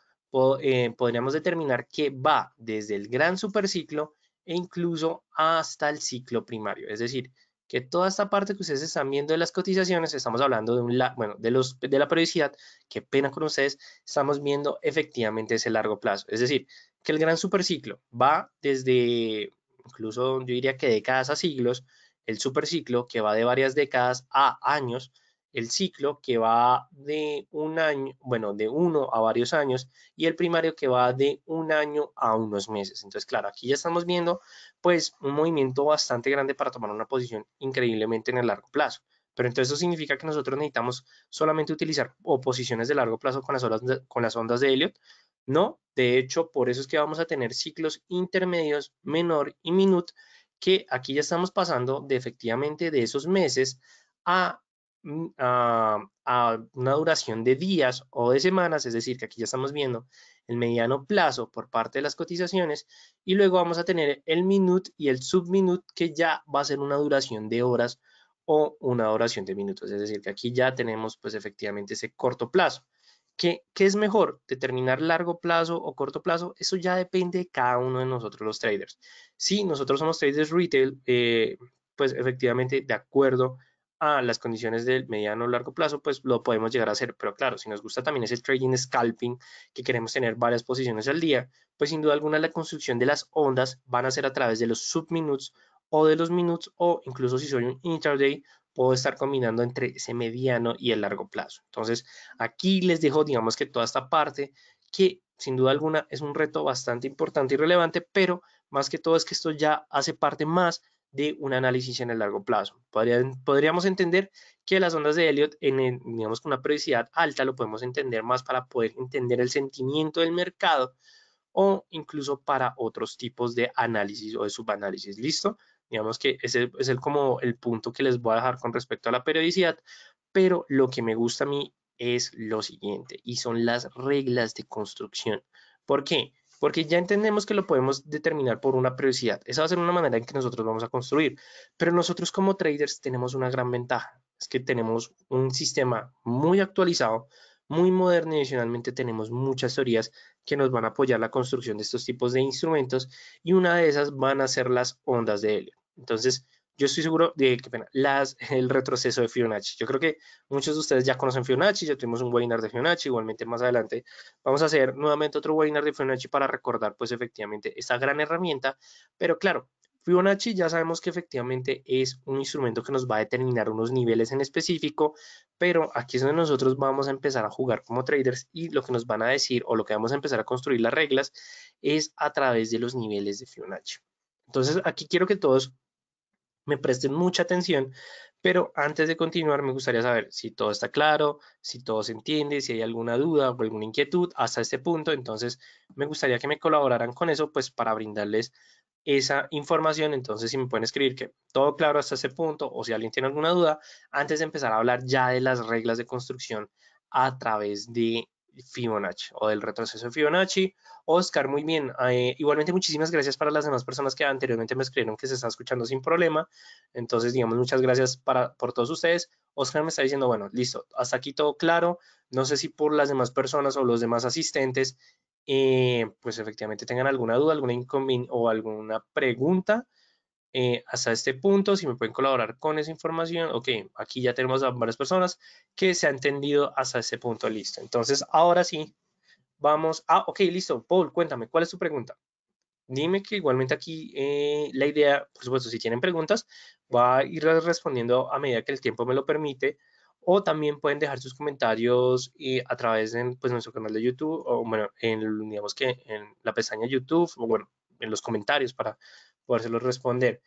eh, podríamos determinar que va desde el gran superciclo e incluso hasta el ciclo primario. Es decir, que toda esta parte que ustedes están viendo de las cotizaciones, estamos hablando de, un, bueno, de, los, de la periodicidad, que pena con ustedes, estamos viendo efectivamente ese largo plazo. Es decir, que el gran superciclo va desde, incluso yo diría que décadas a siglos, el superciclo que va de varias décadas a años, el ciclo que va de un año, bueno, de uno a varios años y el primario que va de un año a unos meses. Entonces, claro, aquí ya estamos viendo pues un movimiento bastante grande para tomar una posición increíblemente en el largo plazo. Pero entonces eso significa que nosotros necesitamos solamente utilizar oposiciones de largo plazo con las, con las ondas de Elliot. No, de hecho, por eso es que vamos a tener ciclos intermedios menor y minut, que aquí ya estamos pasando de efectivamente de esos meses a Mm, a una duración de días o de semanas, es decir, que aquí ya estamos viendo el mediano plazo por parte de las cotizaciones y luego vamos a tener el minuto y el subminute que ya va a ser una duración de horas o una duración de minutos, es decir, que aquí ya tenemos pues efectivamente ese corto plazo. ¿Qué, ¿Qué, es mejor? ¿Determinar largo plazo o corto plazo? Eso ya depende de cada uno de nosotros los traders. Si nosotros somos traders retail, eh, pues efectivamente de acuerdo a las condiciones del mediano o largo plazo, pues lo podemos llegar a hacer. Pero claro, si nos gusta también ese trading scalping, que queremos tener varias posiciones al día, pues sin duda alguna la construcción de las ondas van a ser a través de los subminutes o de los minutos o incluso si soy un intraday, puedo estar combinando entre ese mediano y el largo plazo. Entonces, aquí les dejo, digamos que toda esta parte que sin duda alguna es un reto bastante importante y relevante, pero más que todo es que esto ya hace parte más de un análisis en el largo plazo. Podrían, podríamos entender que las ondas de Elliot, en, digamos con una periodicidad alta, lo podemos entender más para poder entender el sentimiento del mercado o incluso para otros tipos de análisis o de subanálisis. ¿Listo? Digamos que ese es el, como el punto que les voy a dejar con respecto a la periodicidad, pero lo que me gusta a mí es lo siguiente y son las reglas de construcción. ¿Por qué? porque ya entendemos que lo podemos determinar por una prioridad. Esa va a ser una manera en que nosotros vamos a construir, pero nosotros como traders tenemos una gran ventaja, es que tenemos un sistema muy actualizado, muy moderno y adicionalmente tenemos muchas teorías que nos van a apoyar la construcción de estos tipos de instrumentos y una de esas van a ser las ondas de helio. Entonces, yo estoy seguro de que pena, el retroceso de Fibonacci. Yo creo que muchos de ustedes ya conocen Fibonacci, ya tuvimos un webinar de Fibonacci, igualmente más adelante vamos a hacer nuevamente otro webinar de Fibonacci para recordar pues efectivamente esta gran herramienta, pero claro, Fibonacci ya sabemos que efectivamente es un instrumento que nos va a determinar unos niveles en específico, pero aquí es donde nosotros vamos a empezar a jugar como traders y lo que nos van a decir o lo que vamos a empezar a construir las reglas es a través de los niveles de Fibonacci. Entonces aquí quiero que todos me presten mucha atención, pero antes de continuar me gustaría saber si todo está claro, si todo se entiende, si hay alguna duda o alguna inquietud hasta este punto, entonces me gustaría que me colaboraran con eso pues para brindarles esa información, entonces si me pueden escribir que todo claro hasta ese punto o si alguien tiene alguna duda, antes de empezar a hablar ya de las reglas de construcción a través de Fibonacci o del retroceso de Fibonacci. Oscar, muy bien. Eh, igualmente, muchísimas gracias para las demás personas que anteriormente me escribieron que se está escuchando sin problema. Entonces, digamos, muchas gracias para, por todos ustedes. Oscar me está diciendo, bueno, listo, hasta aquí todo claro. No sé si por las demás personas o los demás asistentes, eh, pues efectivamente tengan alguna duda, alguna inconveniente o alguna pregunta. Eh, hasta este punto, si me pueden colaborar con esa información, ok, aquí ya tenemos a varias personas que se han entendido hasta este punto, listo. Entonces, ahora sí, vamos a, ok, listo, Paul, cuéntame, ¿cuál es tu pregunta? Dime que igualmente aquí eh, la idea, por supuesto, si tienen preguntas, va a ir respondiendo a medida que el tiempo me lo permite, o también pueden dejar sus comentarios eh, a través de pues, nuestro canal de YouTube, o bueno, en, digamos que en la pestaña YouTube, o bueno, en los comentarios para podérselo responder.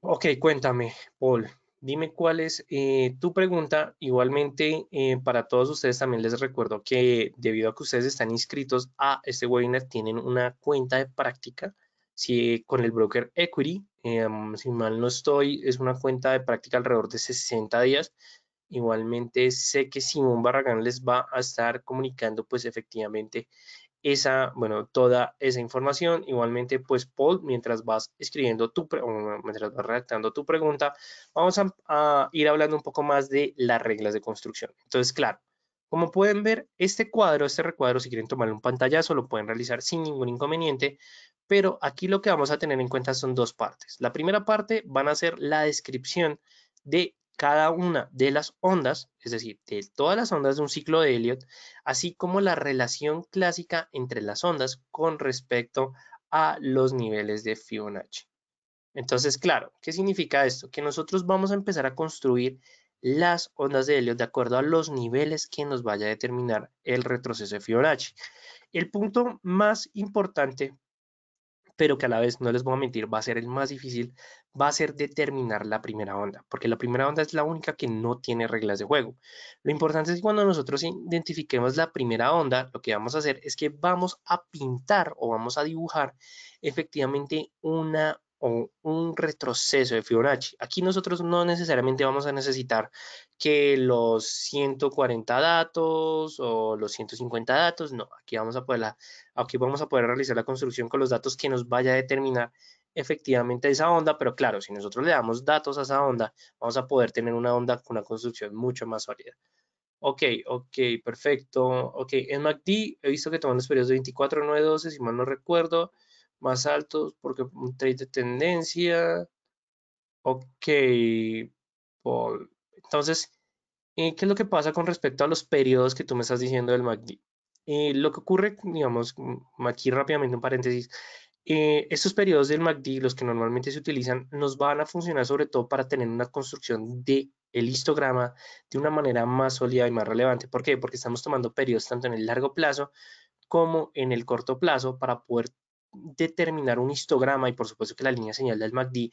Ok, cuéntame, Paul. Dime cuál es eh, tu pregunta. Igualmente, eh, para todos ustedes también les recuerdo que debido a que ustedes están inscritos a este webinar, tienen una cuenta de práctica si, con el broker Equity. Em, si mal no estoy, es una cuenta de práctica alrededor de 60 días. Igualmente, sé que Simón Barragán les va a estar comunicando, pues efectivamente, esa, bueno, toda esa información. Igualmente, pues, Paul, mientras vas escribiendo tu, mientras vas redactando tu pregunta, vamos a, ir hablando un poco más de las reglas de construcción. Entonces, claro, como pueden ver, este cuadro, este recuadro, si quieren tomar un pantallazo, lo pueden realizar sin ningún inconveniente, pero aquí lo que vamos a tener en cuenta son dos partes. La primera parte van a ser la descripción de cada una de las ondas, es decir, de todas las ondas de un ciclo de Elliot, así como la relación clásica entre las ondas con respecto a los niveles de Fibonacci. Entonces, claro, ¿qué significa esto? Que nosotros vamos a empezar a construir las ondas de Elliot de acuerdo a los niveles que nos vaya a determinar el retroceso de Fibonacci. El punto más importante, pero que a la vez no les voy a mentir, va a ser el más difícil, va a ser determinar la primera onda, porque la primera onda es la única que no tiene reglas de juego. Lo importante es que cuando nosotros identifiquemos la primera onda, lo que vamos a hacer es que vamos a pintar o vamos a dibujar efectivamente una o un retroceso de Fibonacci. Aquí nosotros no necesariamente vamos a necesitar que los 140 datos o los 150 datos, no, aquí vamos a poder, aquí vamos a poder realizar la construcción con los datos que nos vaya a determinar efectivamente esa onda, pero claro, si nosotros le damos datos a esa onda, vamos a poder tener una onda con una construcción mucho más sólida. Ok, ok, perfecto. Ok, en MACD he visto que toman los periodos de 24, 9, 12, si mal no recuerdo, más altos porque un trade de tendencia. Ok, Paul. Entonces, eh, ¿qué es lo que pasa con respecto a los periodos que tú me estás diciendo del MACD? Eh, lo que ocurre, digamos, mm, aquí rápidamente un paréntesis, eh, estos periodos del MACD, los que normalmente se utilizan, nos van a funcionar sobre todo para tener una construcción de histograma de una manera más sólida y más relevante. ¿Por qué? Porque estamos tomando periodos tanto en el largo plazo como en el corto plazo para poder determinar un histograma y por supuesto que la línea señal del MACD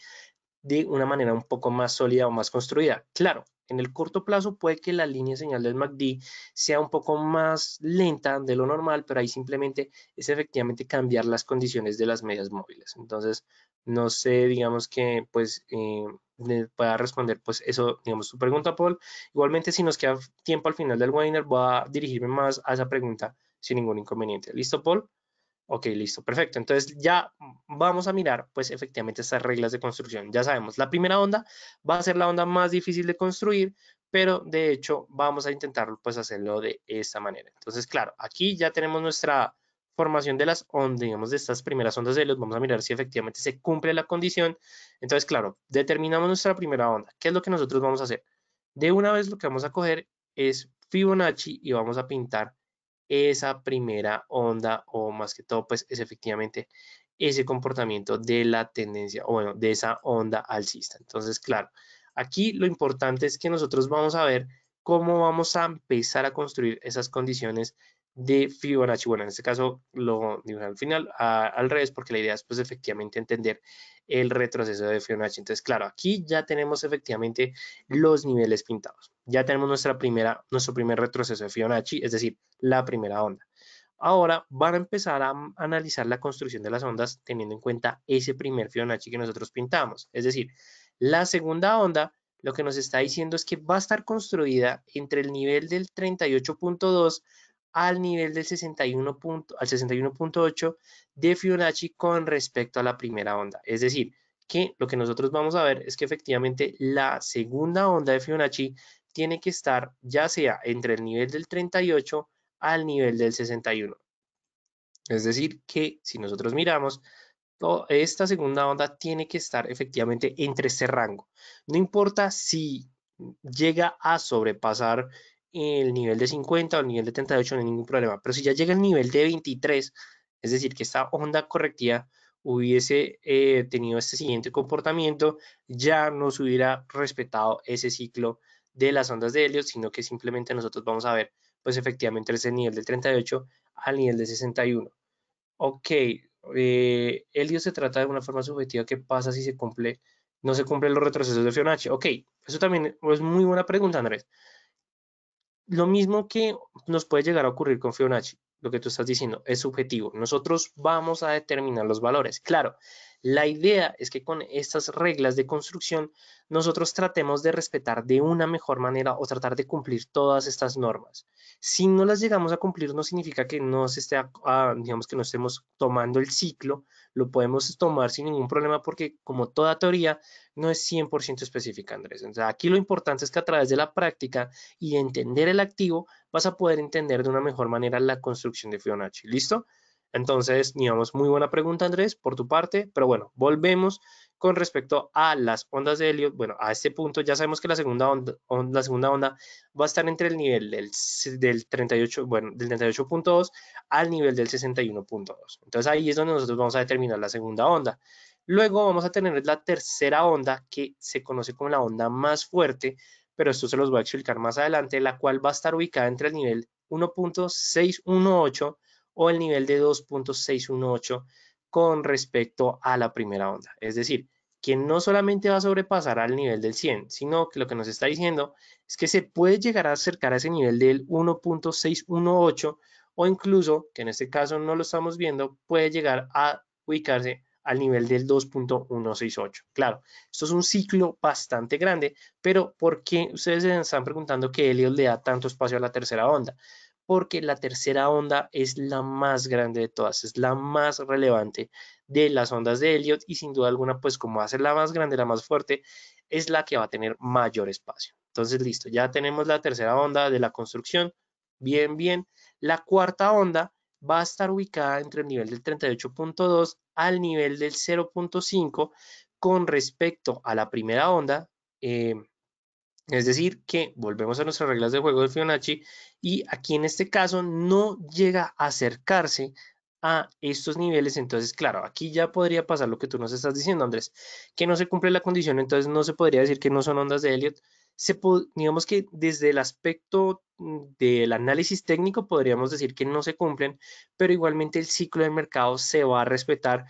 de una manera un poco más sólida o más construida. Claro, en el corto plazo puede que la línea señal del MACD sea un poco más lenta de lo normal, pero ahí simplemente es efectivamente cambiar las condiciones de las medias móviles. Entonces, no sé, digamos que pues eh, pueda responder pues eso, digamos, tu pregunta, Paul. Igualmente, si nos queda tiempo al final del webinar, voy a dirigirme más a esa pregunta sin ningún inconveniente. ¿Listo, Paul? Ok, listo, perfecto. Entonces ya vamos a mirar, pues efectivamente, estas reglas de construcción. Ya sabemos, la primera onda va a ser la onda más difícil de construir, pero de hecho vamos a intentarlo, pues, hacerlo de esta manera. Entonces, claro, aquí ya tenemos nuestra formación de las ondas, digamos, de estas primeras ondas de luz. Vamos a mirar si efectivamente se cumple la condición. Entonces, claro, determinamos nuestra primera onda. ¿Qué es lo que nosotros vamos a hacer? De una vez lo que vamos a coger es Fibonacci y vamos a pintar esa primera onda o más que todo, pues es efectivamente ese comportamiento de la tendencia, o bueno, de esa onda alcista. Entonces, claro, aquí lo importante es que nosotros vamos a ver cómo vamos a empezar a construir esas condiciones de Fibonacci. Bueno, en este caso lo digo al final, al revés, porque la idea es pues efectivamente entender el retroceso de Fibonacci. Entonces, claro, aquí ya tenemos efectivamente los niveles pintados. Ya tenemos nuestra primera, nuestro primer retroceso de Fibonacci, es decir, la primera onda. Ahora van a empezar a analizar la construcción de las ondas teniendo en cuenta ese primer Fibonacci que nosotros pintamos. Es decir, la segunda onda lo que nos está diciendo es que va a estar construida entre el nivel del 38.2 al nivel del 61 al 61.8 de Fibonacci con respecto a la primera onda. Es decir, que lo que nosotros vamos a ver es que efectivamente la segunda onda de Fibonacci tiene que estar ya sea entre el nivel del 38 al nivel del 61. Es decir, que si nosotros miramos, esta segunda onda tiene que estar efectivamente entre ese rango. No importa si llega a sobrepasar el nivel de 50 o el nivel de 38 no hay ningún problema. Pero si ya llega el nivel de 23, es decir, que esta onda correctiva hubiese eh, tenido este siguiente comportamiento, ya no se hubiera respetado ese ciclo de las ondas de Helios, sino que simplemente nosotros vamos a ver, pues efectivamente, ese nivel de 38 al nivel de 61. Ok, eh, se trata de una forma subjetiva que pasa si se cumple, no se cumplen los retrocesos de Fibonacci. Ok, eso también es muy buena pregunta, Andrés lo mismo que nos puede llegar a ocurrir con Fibonacci, lo que tú estás diciendo, es subjetivo. Nosotros vamos a determinar los valores. Claro, la idea es que con estas reglas de construcción nosotros tratemos de respetar de una mejor manera o tratar de cumplir todas estas normas. Si no las llegamos a cumplir no significa que no esté, ah, digamos que no estemos tomando el ciclo, lo podemos tomar sin ningún problema porque como toda teoría no es 100% específica, Andrés. entonces aquí lo importante es que a través de la práctica y entender el activo vas a poder entender de una mejor manera la construcción de Fibonacci. ¿Listo? Entonces, digamos, muy buena pregunta, Andrés, por tu parte, pero bueno, volvemos con respecto a las ondas de helio. Bueno, a este punto ya sabemos que la segunda onda, la segunda onda va a estar entre el nivel del, del 38, bueno, del 38.2 al nivel del 61.2. Entonces ahí es donde nosotros vamos a determinar la segunda onda. Luego vamos a tener la tercera onda que se conoce como la onda más fuerte, pero esto se los voy a explicar más adelante, la cual va a estar ubicada entre el nivel 1.618 o el nivel de 2.618 con respecto a la primera onda. Es decir, que no solamente va a sobrepasar al nivel del 100, sino que lo que nos está diciendo es que se puede llegar a acercar a ese nivel del 1.618 o incluso, que en este caso no lo estamos viendo, puede llegar a ubicarse al nivel del 2.168. Claro, esto es un ciclo bastante grande, pero ¿por qué ustedes se están preguntando que Helios le da tanto espacio a la tercera onda? porque la tercera onda es la más grande de todas, es la más relevante de las ondas de Elliot y sin duda alguna, pues como va a ser la más grande, la más fuerte, es la que va a tener mayor espacio. Entonces, listo, ya tenemos la tercera onda de la construcción, bien, bien. La cuarta onda va a estar ubicada entre el nivel del 38.2 al nivel del 0.5 con respecto a la primera onda. Eh, es decir, que volvemos a nuestras reglas de juego de Fibonacci y aquí en este caso no llega a acercarse a estos niveles, entonces claro, aquí ya podría pasar lo que tú nos estás diciendo Andrés, que no se cumple la condición, entonces no se podría decir que no son ondas de Elliot, digamos que desde el aspecto mm, del análisis técnico podríamos decir que no se cumplen, pero igualmente el ciclo del mercado se va a respetar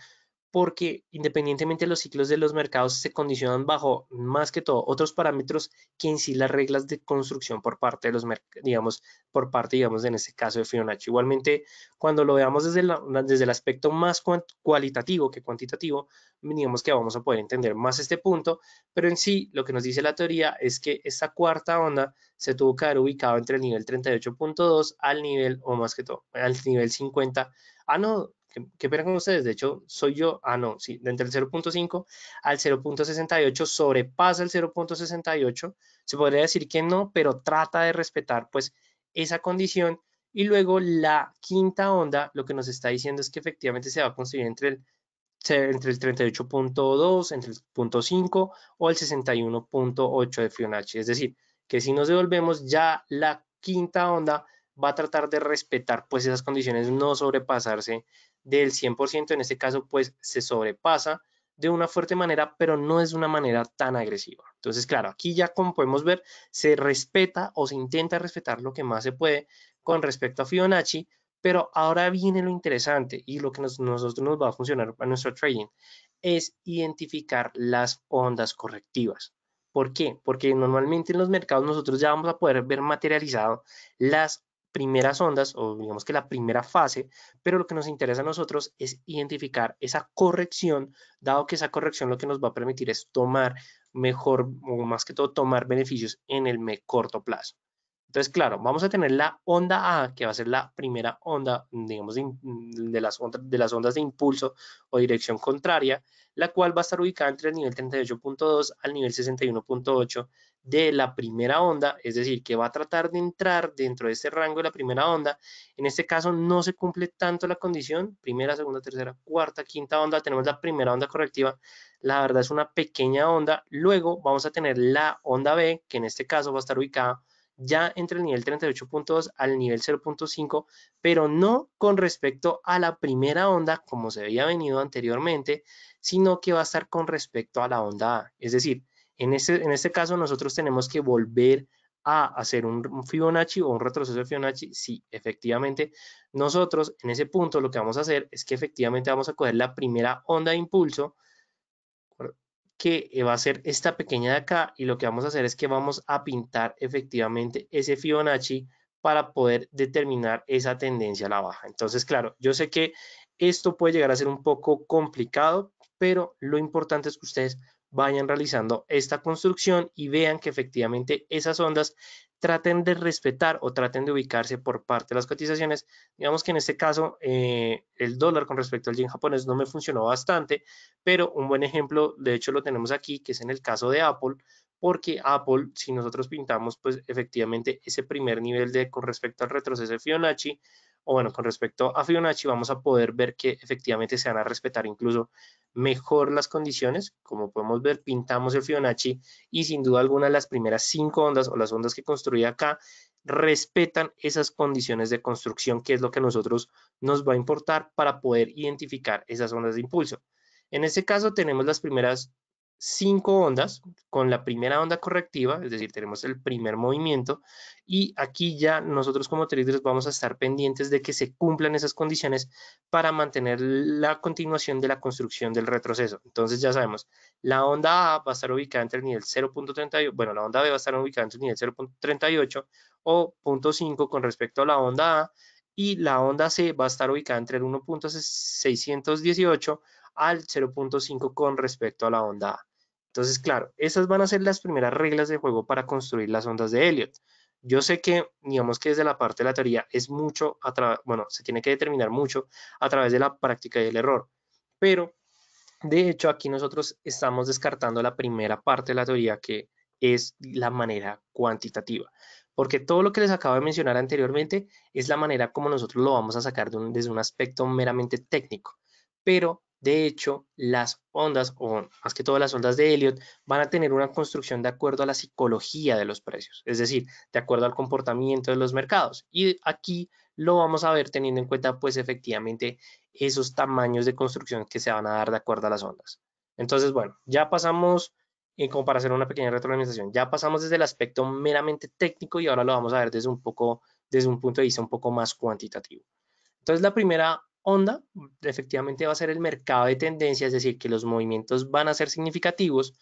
porque independientemente de los ciclos de los mercados se condicionan bajo, más que todo, otros parámetros que en sí las reglas de construcción por parte de los digamos, por parte, digamos, en este caso de Fibonacci. Igualmente, cuando lo veamos desde, desde el aspecto más cualitativo que cuantitativo, digamos que vamos a poder entender más este punto, pero en sí lo que nos dice la teoría es que esta cuarta onda se tuvo que haber ubicado entre el nivel 38.2 al nivel, o más que todo, al nivel 50. Ah, no, ¿Qué, esperan con ustedes? De hecho, soy yo. Ah, no, sí, entre el 0.5 al 0.68 sobrepasa el 0.68. Se podría decir que no, pero trata de respetar pues esa condición. Y luego la quinta onda lo que nos está diciendo es que efectivamente se va a construir entre el entre el 38.2, entre el 0.5 o el 61.8 de Fibonacci. Es decir, que si nos devolvemos ya la quinta onda va a tratar de respetar pues esas condiciones, no sobrepasarse del 100%, en este caso pues se sobrepasa de una fuerte manera, pero no es de una manera tan agresiva. Entonces, claro, aquí ya como podemos ver, se respeta o se intenta respetar lo que más se puede con respecto a Fibonacci, pero ahora viene lo interesante y lo que nosotros nos va a funcionar para nuestro trading es identificar las ondas correctivas. ¿Por qué? Porque normalmente en los mercados nosotros ya vamos a poder ver materializado las primeras ondas o digamos que la primera fase, pero lo que nos interesa a nosotros es identificar esa corrección, dado que esa corrección lo que nos va a permitir es tomar mejor o más que todo tomar beneficios en el corto plazo. Entonces, claro, vamos a tener la onda A, que va a ser la primera onda, digamos, de, las, las ondas de impulso o dirección contraria, la cual va a estar ubicada entre el nivel 38.2 al nivel 61.8 de la primera onda, es decir, que va a tratar de entrar dentro de ese rango de la primera onda. En este caso no se cumple tanto la condición, primera, segunda, tercera, cuarta, quinta onda, tenemos la primera onda correctiva, la verdad es una pequeña onda, luego vamos a tener la onda B, que en este caso va a estar ubicada ya entre el nivel 38.2 al nivel 0.5, pero no con respecto a la primera onda como se había venido anteriormente, sino que va a estar con respecto a la onda A, es decir, en este, en caso nosotros tenemos que volver a hacer un Fibonacci o un retroceso de Fibonacci, sí, efectivamente, nosotros en ese punto lo que vamos a hacer es que efectivamente vamos a coger la primera onda de impulso, que va a ser esta pequeña de acá, y lo que vamos a hacer es que vamos a pintar efectivamente ese Fibonacci para poder determinar esa tendencia a la baja. Entonces, claro, yo sé que esto puede llegar a ser un poco complicado, pero lo importante es que ustedes vayan realizando esta construcción y vean que efectivamente esas ondas traten de respetar o traten de ubicarse por parte de las cotizaciones. Digamos que en este caso eh, el dólar con respecto al yen japonés no me funcionó bastante, pero un buen ejemplo, de hecho lo tenemos aquí, que es en el caso de Apple, porque Apple, si nosotros pintamos pues efectivamente ese primer nivel de con respecto al retroceso de Fibonacci, o bueno, con respecto a Fibonacci vamos a poder ver que efectivamente se van a respetar incluso mejor las condiciones. Como podemos ver, pintamos el Fibonacci y sin duda alguna las primeras cinco ondas o las ondas que construí acá respetan esas condiciones de construcción, que es lo que a nosotros nos va a importar para poder identificar esas ondas de impulso. En este caso tenemos las primeras cinco ondas con la primera onda correctiva, es decir, tenemos el primer movimiento y aquí ya nosotros como traders vamos a estar pendientes de que se cumplan esas condiciones para mantener la continuación de la construcción del retroceso. Entonces ya sabemos, la onda A va a estar ubicada entre el nivel 0.38, bueno, la onda B va a estar ubicada entre el nivel 0.38 o 0.5 con respecto a la onda A y la onda C va a estar ubicada entre el 1.618 al 0.5 con respecto a la onda A. Entonces, claro, esas van a ser las primeras reglas de juego para construir las ondas de Elliot. Yo sé que, digamos que desde la parte de la teoría es mucho, a bueno, se tiene que determinar mucho a través de la práctica y el error, pero de hecho aquí nosotros estamos descartando la primera parte de la teoría que es la manera cuantitativa, porque todo lo que les acabo de mencionar anteriormente es la manera como nosotros lo vamos a sacar desde un aspecto meramente técnico, pero de hecho, las ondas, o más que todas las ondas de Elliot, van a tener una construcción de acuerdo a la psicología de los precios, es decir, de acuerdo al comportamiento de los mercados. Y aquí lo vamos a ver teniendo en cuenta, pues, efectivamente, esos tamaños de construcción que se van a dar de acuerdo a las ondas. Entonces, bueno, ya pasamos, eh, como para hacer una pequeña retroalimentación, ya pasamos desde el aspecto meramente técnico y ahora lo vamos a ver desde un poco, desde un punto de vista un poco más cuantitativo. Entonces, la primera onda efectivamente va a ser el mercado de tendencia, es decir, que los movimientos van a ser significativos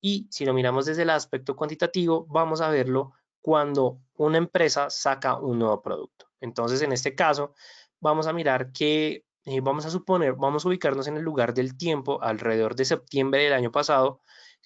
y si lo miramos desde el aspecto cuantitativo, vamos a verlo cuando una empresa saca un nuevo producto. Entonces, en este caso, vamos a mirar que, eh, vamos a suponer, vamos a ubicarnos en el lugar del tiempo alrededor de septiembre del año pasado,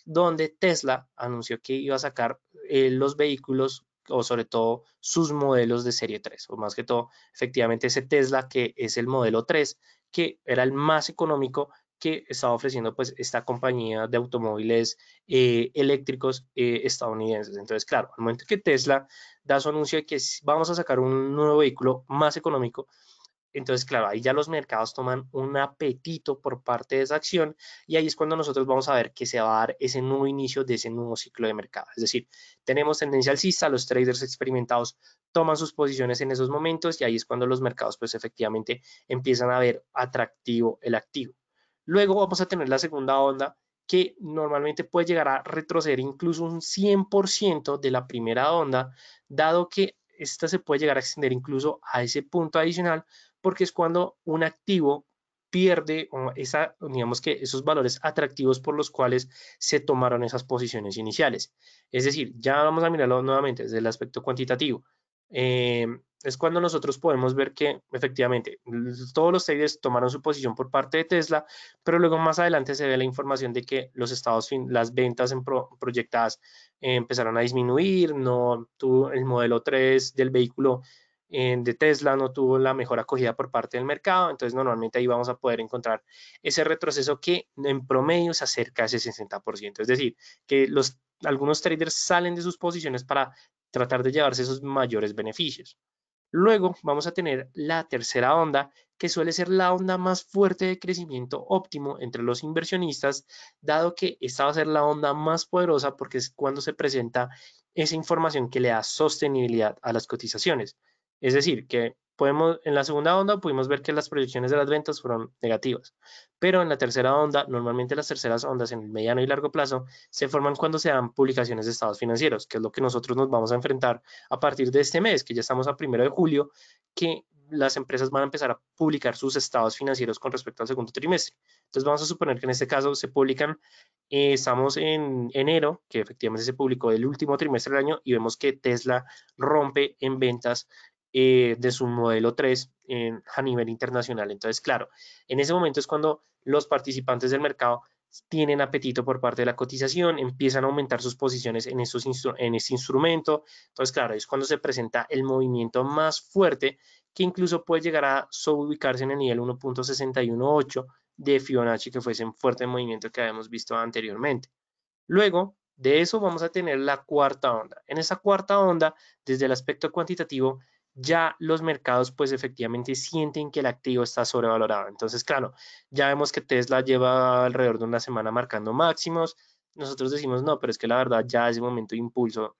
donde Tesla anunció que iba a sacar eh, los vehículos o sobre todo sus modelos de serie 3, o más que todo, efectivamente ese Tesla que es el modelo 3, que era el más económico que estaba ofreciendo pues esta compañía de automóviles eh, eléctricos eh, estadounidenses. Entonces, claro, al momento que Tesla da su anuncio de que vamos a sacar un nuevo vehículo más económico, entonces, claro, ahí ya los mercados toman un apetito por parte de esa acción y ahí es cuando nosotros vamos a ver que se va a dar ese nuevo inicio de ese nuevo ciclo de mercado. Es decir, tenemos tendencia alcista, los traders experimentados toman sus posiciones en esos momentos y ahí es cuando los mercados pues efectivamente empiezan a ver atractivo el activo. Luego vamos a tener la segunda onda que normalmente puede llegar a retroceder incluso un 100% de la primera onda, dado que esta se puede llegar a extender incluso a ese punto adicional porque es cuando un activo pierde esa, digamos que esos valores atractivos por los cuales se tomaron esas posiciones iniciales. Es decir, ya vamos a mirarlo nuevamente desde el aspecto cuantitativo. Eh, es cuando nosotros podemos ver que efectivamente todos los traders tomaron su posición por parte de Tesla, pero luego más adelante se ve la información de que los estados, las ventas proyectadas eh, empezaron a disminuir, no tuvo el modelo 3 del vehículo de Tesla no tuvo la mejor acogida por parte del mercado, entonces normalmente ahí vamos a poder encontrar ese retroceso que en promedio se acerca a ese 60%, es decir, que algunos traders salen de sus posiciones para tratar de llevarse esos mayores beneficios. Luego vamos a tener la tercera onda, que suele ser la onda más fuerte de crecimiento óptimo entre los inversionistas, dado que esta va a ser la onda más poderosa porque es cuando se presenta esa información que le da sostenibilidad a las cotizaciones. Es decir, que podemos, en la segunda onda pudimos ver que las proyecciones de las ventas fueron negativas, pero en la tercera onda, normalmente las terceras ondas en el mediano y largo plazo se forman cuando se dan publicaciones de estados financieros, que es lo que nosotros nos vamos a enfrentar a partir de este mes, que ya estamos a primero de julio, que las empresas van a empezar a publicar sus estados financieros con respecto al segundo trimestre. Entonces vamos a suponer que en este caso se publican, eh, estamos en enero, que efectivamente se publicó el último trimestre del año y vemos que Tesla rompe en ventas eh, de su modelo 3 a nivel internacional. Entonces, claro, en ese momento es cuando los participantes del mercado tienen apetito por parte de la cotización, empiezan a aumentar sus posiciones en, en este instrumento. Entonces, claro, es cuando se presenta el movimiento más fuerte que incluso puede llegar a sububicarse en el nivel 1.618 de Fibonacci, que fue ese fuerte movimiento que habíamos visto anteriormente. Luego, de eso vamos a tener la cuarta onda. En esa cuarta onda, desde el aspecto cuantitativo, ya los mercados pues efectivamente sienten que el activo está sobrevalorado. Entonces, claro, ya vemos que Tesla lleva alrededor de una semana marcando máximos. Nosotros decimos, no, pero es que la verdad ya ese momento de impulso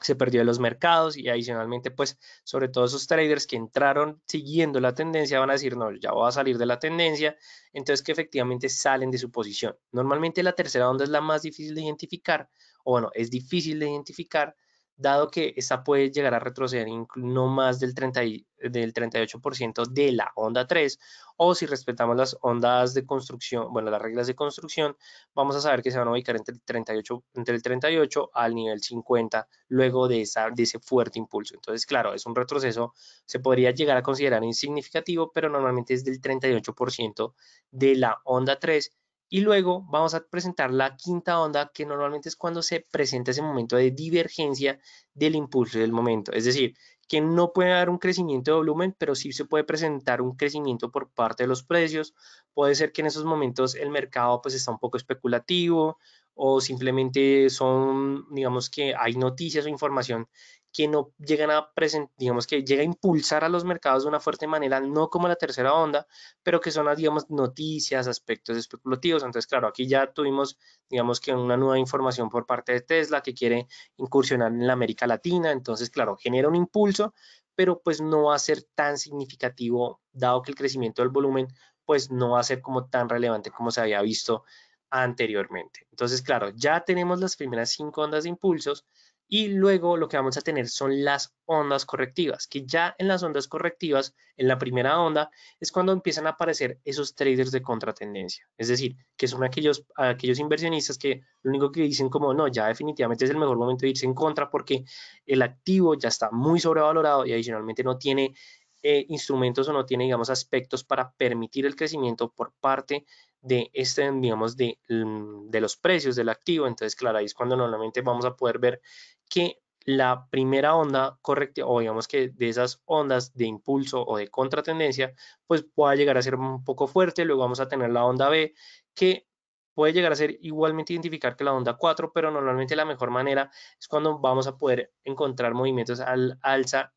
se perdió de los mercados y adicionalmente pues sobre todo esos traders que entraron siguiendo la tendencia van a decir no, ya voy a salir de la tendencia, entonces que efectivamente salen de su posición. Normalmente la tercera onda es la más difícil de identificar, o bueno, es difícil de identificar dado que esta puede llegar a retroceder no más del, 38% de la onda 3, o si respetamos las ondas de construcción, bueno, las reglas de construcción, vamos a saber que se van a ubicar entre el 38, entre el 38 al nivel 50 luego de, esa, de ese fuerte impulso. Entonces, claro, es un retroceso, se podría llegar a considerar insignificativo, pero normalmente es del 38% de la onda 3 y luego vamos a presentar la quinta onda, que normalmente es cuando se presenta ese momento de divergencia del impulso del momento. Es decir, que no puede haber un crecimiento de volumen, pero sí se puede presentar un crecimiento por parte de los precios. Puede ser que en esos momentos el mercado pues está un poco especulativo o simplemente son, digamos que hay noticias o información que no llegan a presentar, digamos que llega a impulsar a los mercados de una fuerte manera, no como la tercera onda, pero que son, ah, digamos, noticias, aspectos especulativos. Entonces, claro, aquí ya tuvimos, digamos que una nueva información por parte de Tesla que quiere incursionar en la América Latina. Entonces, claro, genera un impulso, pero pues no va a ser tan significativo, dado que el crecimiento del volumen, pues no va a ser como tan relevante como se había visto anteriormente. Entonces, claro, ya tenemos las primeras cinco ondas de impulsos, y luego lo que vamos a tener son las ondas correctivas, que ya en las ondas correctivas, en la primera onda, es cuando empiezan a aparecer esos traders de contratendencia. Es decir, que son aquellos, aquellos inversionistas que lo único que dicen como, no, ya definitivamente es el mejor momento de irse en contra porque el activo ya está muy sobrevalorado y adicionalmente no tiene eh, instrumentos o no tiene, digamos, aspectos para permitir el crecimiento por parte de este, digamos, de, mm, de los precios del activo. Entonces, claro, ahí es cuando normalmente vamos a poder ver que la primera onda correcta, o digamos que de esas ondas de impulso o de contratendencia, pues pueda llegar a ser un poco fuerte. Luego vamos a tener la onda B, que Puede llegar a ser igualmente identificar que la onda 4, pero normalmente la mejor manera es cuando vamos a poder encontrar movimientos al alza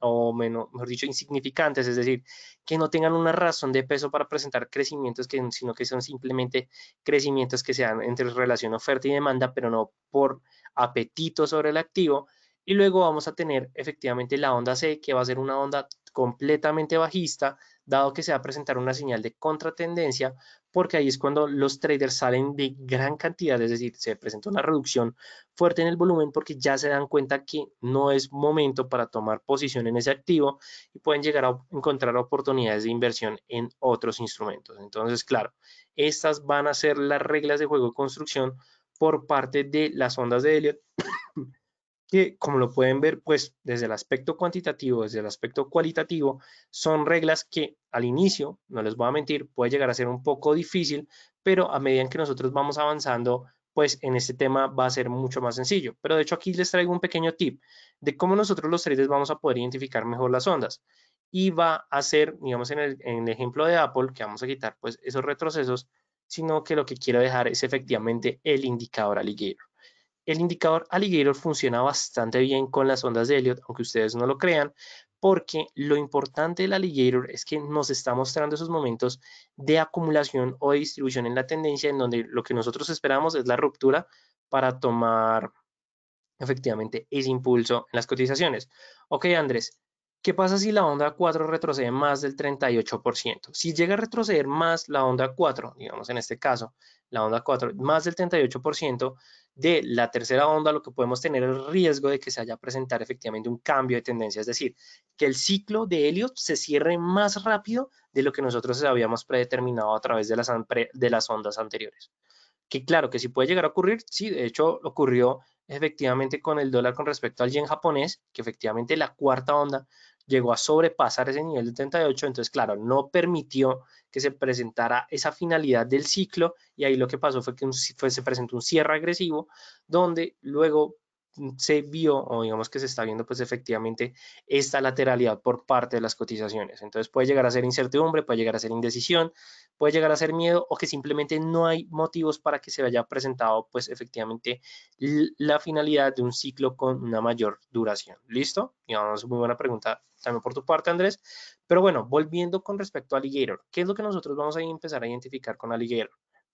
o menos, mejor dicho, insignificantes, es decir, que no tengan una razón de peso para presentar crecimientos, que, sino que son simplemente crecimientos que sean entre relación oferta y demanda, pero no por apetito sobre el activo. Y luego vamos a tener efectivamente la onda C, que va a ser una onda completamente bajista, dado que se va a presentar una señal de contratendencia, porque ahí es cuando los traders salen de gran cantidad, es decir, se presenta una reducción fuerte en el volumen porque ya se dan cuenta que no es momento para tomar posición en ese activo y pueden llegar a encontrar oportunidades de inversión en otros instrumentos. Entonces, claro, estas van a ser las reglas de juego de construcción por parte de las ondas de Elliot que, como lo pueden ver, pues desde el aspecto cuantitativo, desde el aspecto cualitativo, son reglas que al inicio, no les voy a mentir, puede llegar a ser un poco difícil, pero a medida que nosotros vamos avanzando, pues en este tema va a ser mucho más sencillo. Pero de hecho aquí les traigo un pequeño tip de cómo nosotros los traders vamos a poder identificar mejor las ondas. Y va a ser, digamos en el, ejemplo de Apple, que vamos a quitar pues esos retrocesos, sino que lo que quiero dejar es efectivamente el indicador alligator. El indicador Alligator funciona bastante bien con las ondas de Elliot, aunque ustedes no lo crean, porque lo importante del Alligator es que nos está mostrando esos momentos de acumulación o de distribución en la tendencia, en donde lo que nosotros esperamos es la ruptura para tomar efectivamente ese impulso en las cotizaciones. Ok, Andrés, ¿Qué pasa si la onda 4 retrocede más del 38%? Si llega a retroceder más la onda 4, digamos en este caso, la onda 4, más del 38% de la tercera onda, lo que podemos tener es el riesgo de que se haya presentado efectivamente un cambio de tendencia, es decir, que el ciclo de Elliot se cierre más rápido de lo que nosotros habíamos predeterminado a través de las, de las ondas anteriores. Que claro, que si puede llegar a ocurrir, sí, de hecho ocurrió efectivamente con el dólar con respecto al yen japonés, que efectivamente la cuarta onda llegó a sobrepasar ese nivel de 38, entonces claro, no permitió que se presentara esa finalidad del ciclo y ahí lo que pasó fue que se presentó un cierre agresivo donde luego Mm, se vio o digamos que se está viendo pues efectivamente esta lateralidad por parte de las cotizaciones. Entonces puede llegar a ser incertidumbre, puede llegar a ser indecisión, puede llegar a ser miedo o que simplemente no hay motivos para que se haya presentado pues efectivamente la finalidad de un ciclo con una mayor duración. ¿Listo? Digamos, muy buena pregunta también por tu parte, Andrés. Pero bueno, volviendo con respecto a Alligator, ¿qué es lo que nosotros vamos a empezar a identificar con Alligator?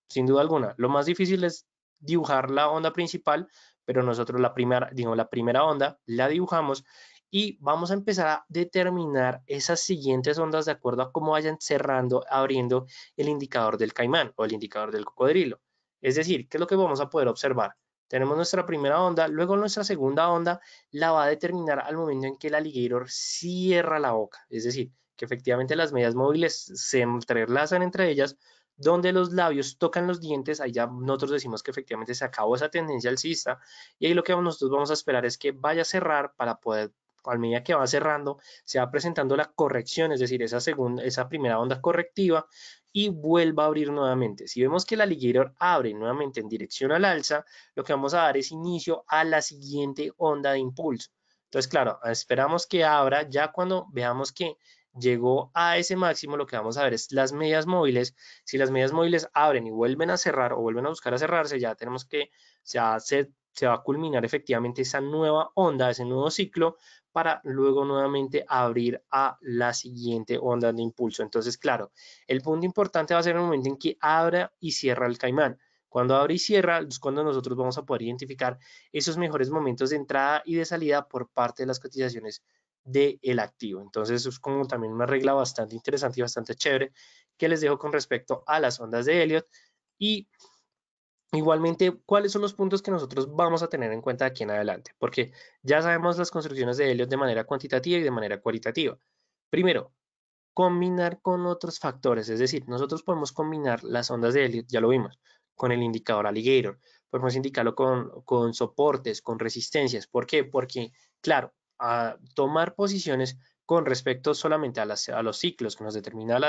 Sin duda alguna, lo más difícil es dibujar la onda principal, pero nosotros la primera, digo, la primera onda la dibujamos y vamos a empezar a determinar esas siguientes ondas de acuerdo a cómo vayan cerrando, abriendo el indicador del caimán o el indicador del cocodrilo. Es decir, ¿qué es lo que vamos a poder observar? Tenemos nuestra primera onda, luego nuestra segunda onda la va a determinar al momento en que el alligator cierra la boca. Es decir, que efectivamente las medias móviles se entrelazan entre ellas donde los labios tocan los dientes, ahí ya nosotros decimos que efectivamente se acabó esa tendencia alcista y ahí lo que nosotros vamos a esperar es que vaya a cerrar para poder, a medida que va cerrando, se va presentando la corrección, es decir, esa, segunda, esa primera onda correctiva y vuelva a abrir nuevamente. Si vemos que la alligator abre nuevamente en dirección al alza, lo que vamos a dar es inicio a la siguiente onda de impulso. Entonces, claro, esperamos que abra ya cuando veamos que llegó a ese máximo, lo que vamos a ver es las medias móviles. Si las medias móviles abren y vuelven a cerrar o vuelven a buscar a cerrarse, ya tenemos que, se, se va a culminar efectivamente esa nueva onda, ese nuevo ciclo, para luego nuevamente abrir a la siguiente onda de impulso. Entonces, claro, el punto importante va a ser el momento en que abra y cierra el caimán. Cuando abre y cierra es cuando nosotros vamos a poder identificar esos mejores momentos de entrada y de salida por parte de las cotizaciones del el activo. Entonces, es como también una regla bastante interesante y bastante chévere que les dejo con respecto a las ondas de Elliot. Y igualmente, ¿cuáles son los puntos que nosotros vamos a tener en cuenta aquí en adelante? Porque ya sabemos las construcciones de Elliot de manera cuantitativa y de manera cualitativa. Primero, combinar con otros factores, es decir, nosotros podemos combinar las ondas de Elliot, ya lo vimos, con el indicador alligator, podemos indicarlo con, con soportes, con resistencias. ¿Por qué? Porque, claro, a tomar posiciones con respecto solamente a, los ciclos que nos determina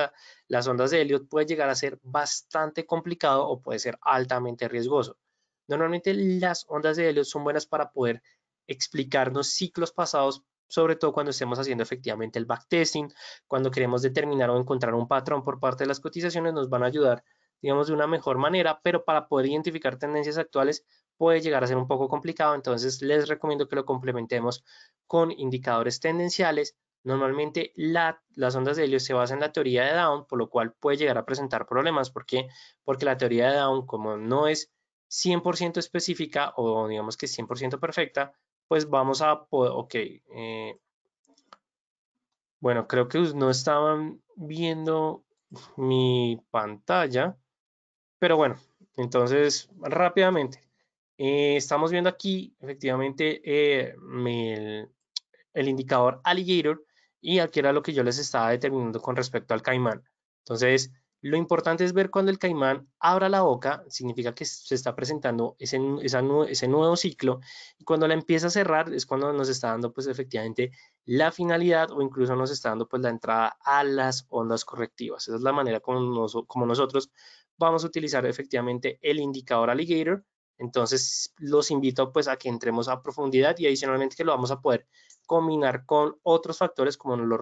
las ondas de Elliot puede llegar a ser bastante complicado o puede ser altamente riesgoso. Normalmente las ondas de Elliot son buenas para poder explicarnos ciclos pasados, sobre todo cuando estemos haciendo efectivamente el backtesting, cuando queremos determinar o encontrar un patrón por parte de las cotizaciones, nos van a ayudar digamos, de una mejor manera, pero para poder identificar tendencias actuales puede llegar a ser un poco complicado, entonces les recomiendo que lo complementemos con indicadores tendenciales. Normalmente las ondas de helio se basan en la teoría de Down, por lo cual puede llegar a presentar problemas. ¿Por qué? Porque la teoría de Down, como no es 100% específica o digamos que 100% perfecta, pues vamos a poder, ok, eh, bueno, creo que no estaban viendo mi pantalla. Pero bueno, entonces rápidamente. Eh, estamos viendo aquí efectivamente eh, el, indicador alligator y aquí era lo que yo les estaba determinando con respecto al caimán. Entonces, lo importante es ver cuando el caimán abra la boca, significa que se está presentando ese, nuevo ciclo, y cuando la empieza a cerrar es cuando nos está dando pues efectivamente la finalidad o incluso nos está dando pues la entrada a las ondas correctivas. Esa es la manera como nosotros vamos a utilizar efectivamente el indicador alligator. Entonces los invito pues a que entremos a profundidad y adicionalmente que lo vamos a poder combinar con otros factores como los,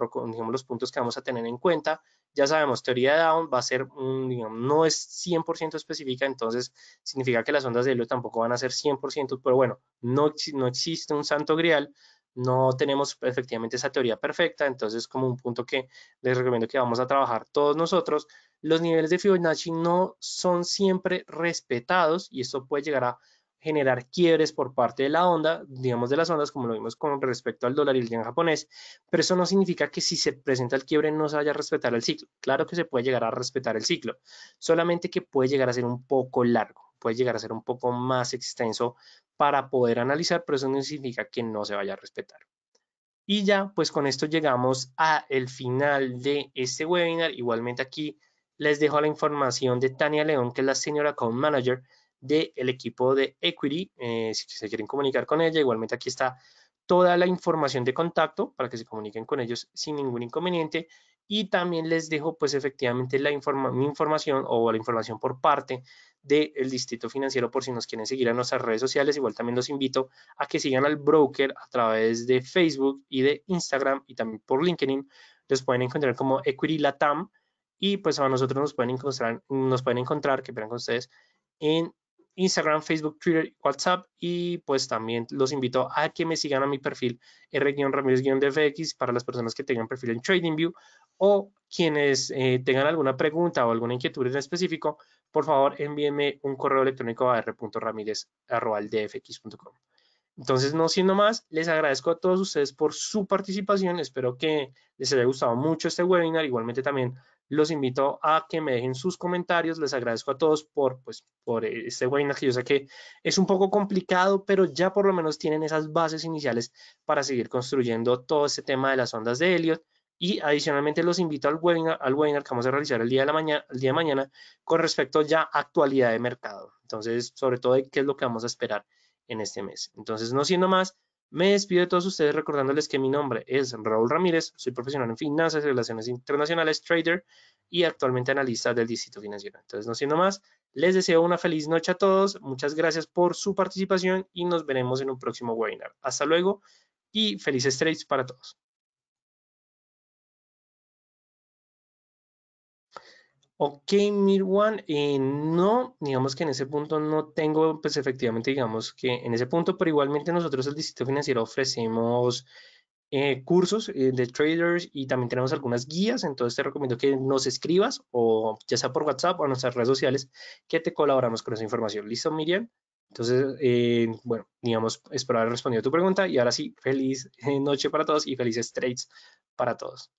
los puntos que vamos a tener en cuenta. Ya sabemos, teoría de Down va a ser, no es 100% específica, entonces significa que las ondas de helio tampoco van a ser 100%, pero bueno, no, no existe un santo grial, no tenemos efectivamente esa teoría perfecta, entonces como un punto que les recomiendo que vamos a trabajar todos nosotros, los niveles de Fibonacci no son siempre respetados y esto puede llegar a generar quiebres por parte de la onda, digamos de las ondas, como lo vimos con respecto al dólar y el yen japonés, pero eso no significa que si se presenta el quiebre no se vaya a respetar el ciclo. Claro que se puede llegar a respetar el ciclo, solamente que puede llegar a ser un poco largo puede llegar a ser un poco más extenso para poder analizar, pero eso no significa que no se vaya a respetar. Y ya, pues con esto llegamos al final de este webinar. Igualmente aquí les dejo la información de Tania León, que es la Senior Account Manager del equipo de Equity. Eh, si se quieren comunicar con ella, igualmente aquí está toda la información de contacto para que se comuniquen con ellos sin ningún inconveniente. Y también les dejo pues efectivamente la mi información o la información por parte del Distrito Financiero por si nos quieren seguir a nuestras redes sociales. Igual también los invito a que sigan al broker a través de Facebook y de Instagram y también por LinkedIn. Los pueden encontrar como Equity Latam y pues a nosotros nos pueden encontrar, nos pueden encontrar, que vean con ustedes, en Instagram, Facebook, Twitter, WhatsApp y pues también los invito a que me sigan a mi perfil R-Ramírez-DFX para las personas que tengan perfil en TradingView o quienes eh, tengan alguna pregunta o alguna inquietud en específico, por favor envíenme un correo electrónico a r.ramírez.dfx.com. Entonces, no siendo más, les agradezco a todos ustedes por su participación. Espero que les haya gustado mucho este webinar. Igualmente también los invito a que me dejen sus comentarios. Les agradezco a todos por, pues, por este webinar que yo sé que es un poco complicado, pero ya por lo menos tienen esas bases iniciales para seguir construyendo todo este tema de las ondas de Elliot y adicionalmente los invito al webinar, al webinar que vamos a realizar el día, de la mañana, el día de mañana con respecto ya a actualidad de mercado. Entonces, sobre todo, qué es lo que vamos a esperar en este mes. Entonces, no siendo más, me despido de todos ustedes recordándoles que mi nombre es Raúl Ramírez, soy profesional en finanzas, y relaciones internacionales, trader y actualmente analista del Distrito Financiero. Entonces, no siendo más, les deseo una feliz noche a todos, muchas gracias por su participación y nos veremos en un próximo webinar. Hasta luego y felices trades para todos. Ok, Mirwan, eh, no, digamos que en ese punto no tengo, pues efectivamente, digamos que en ese punto, pero igualmente nosotros el Distrito Financiero ofrecemos eh, cursos eh, de traders y también tenemos algunas guías, entonces te recomiendo que nos escribas o ya sea por WhatsApp o en nuestras redes sociales que te colaboramos con esa información. ¿Listo, Miriam? Entonces, bueno, digamos, espero haber respondido a tu pregunta y ahora sí, feliz noche para todos y felices trades para todos.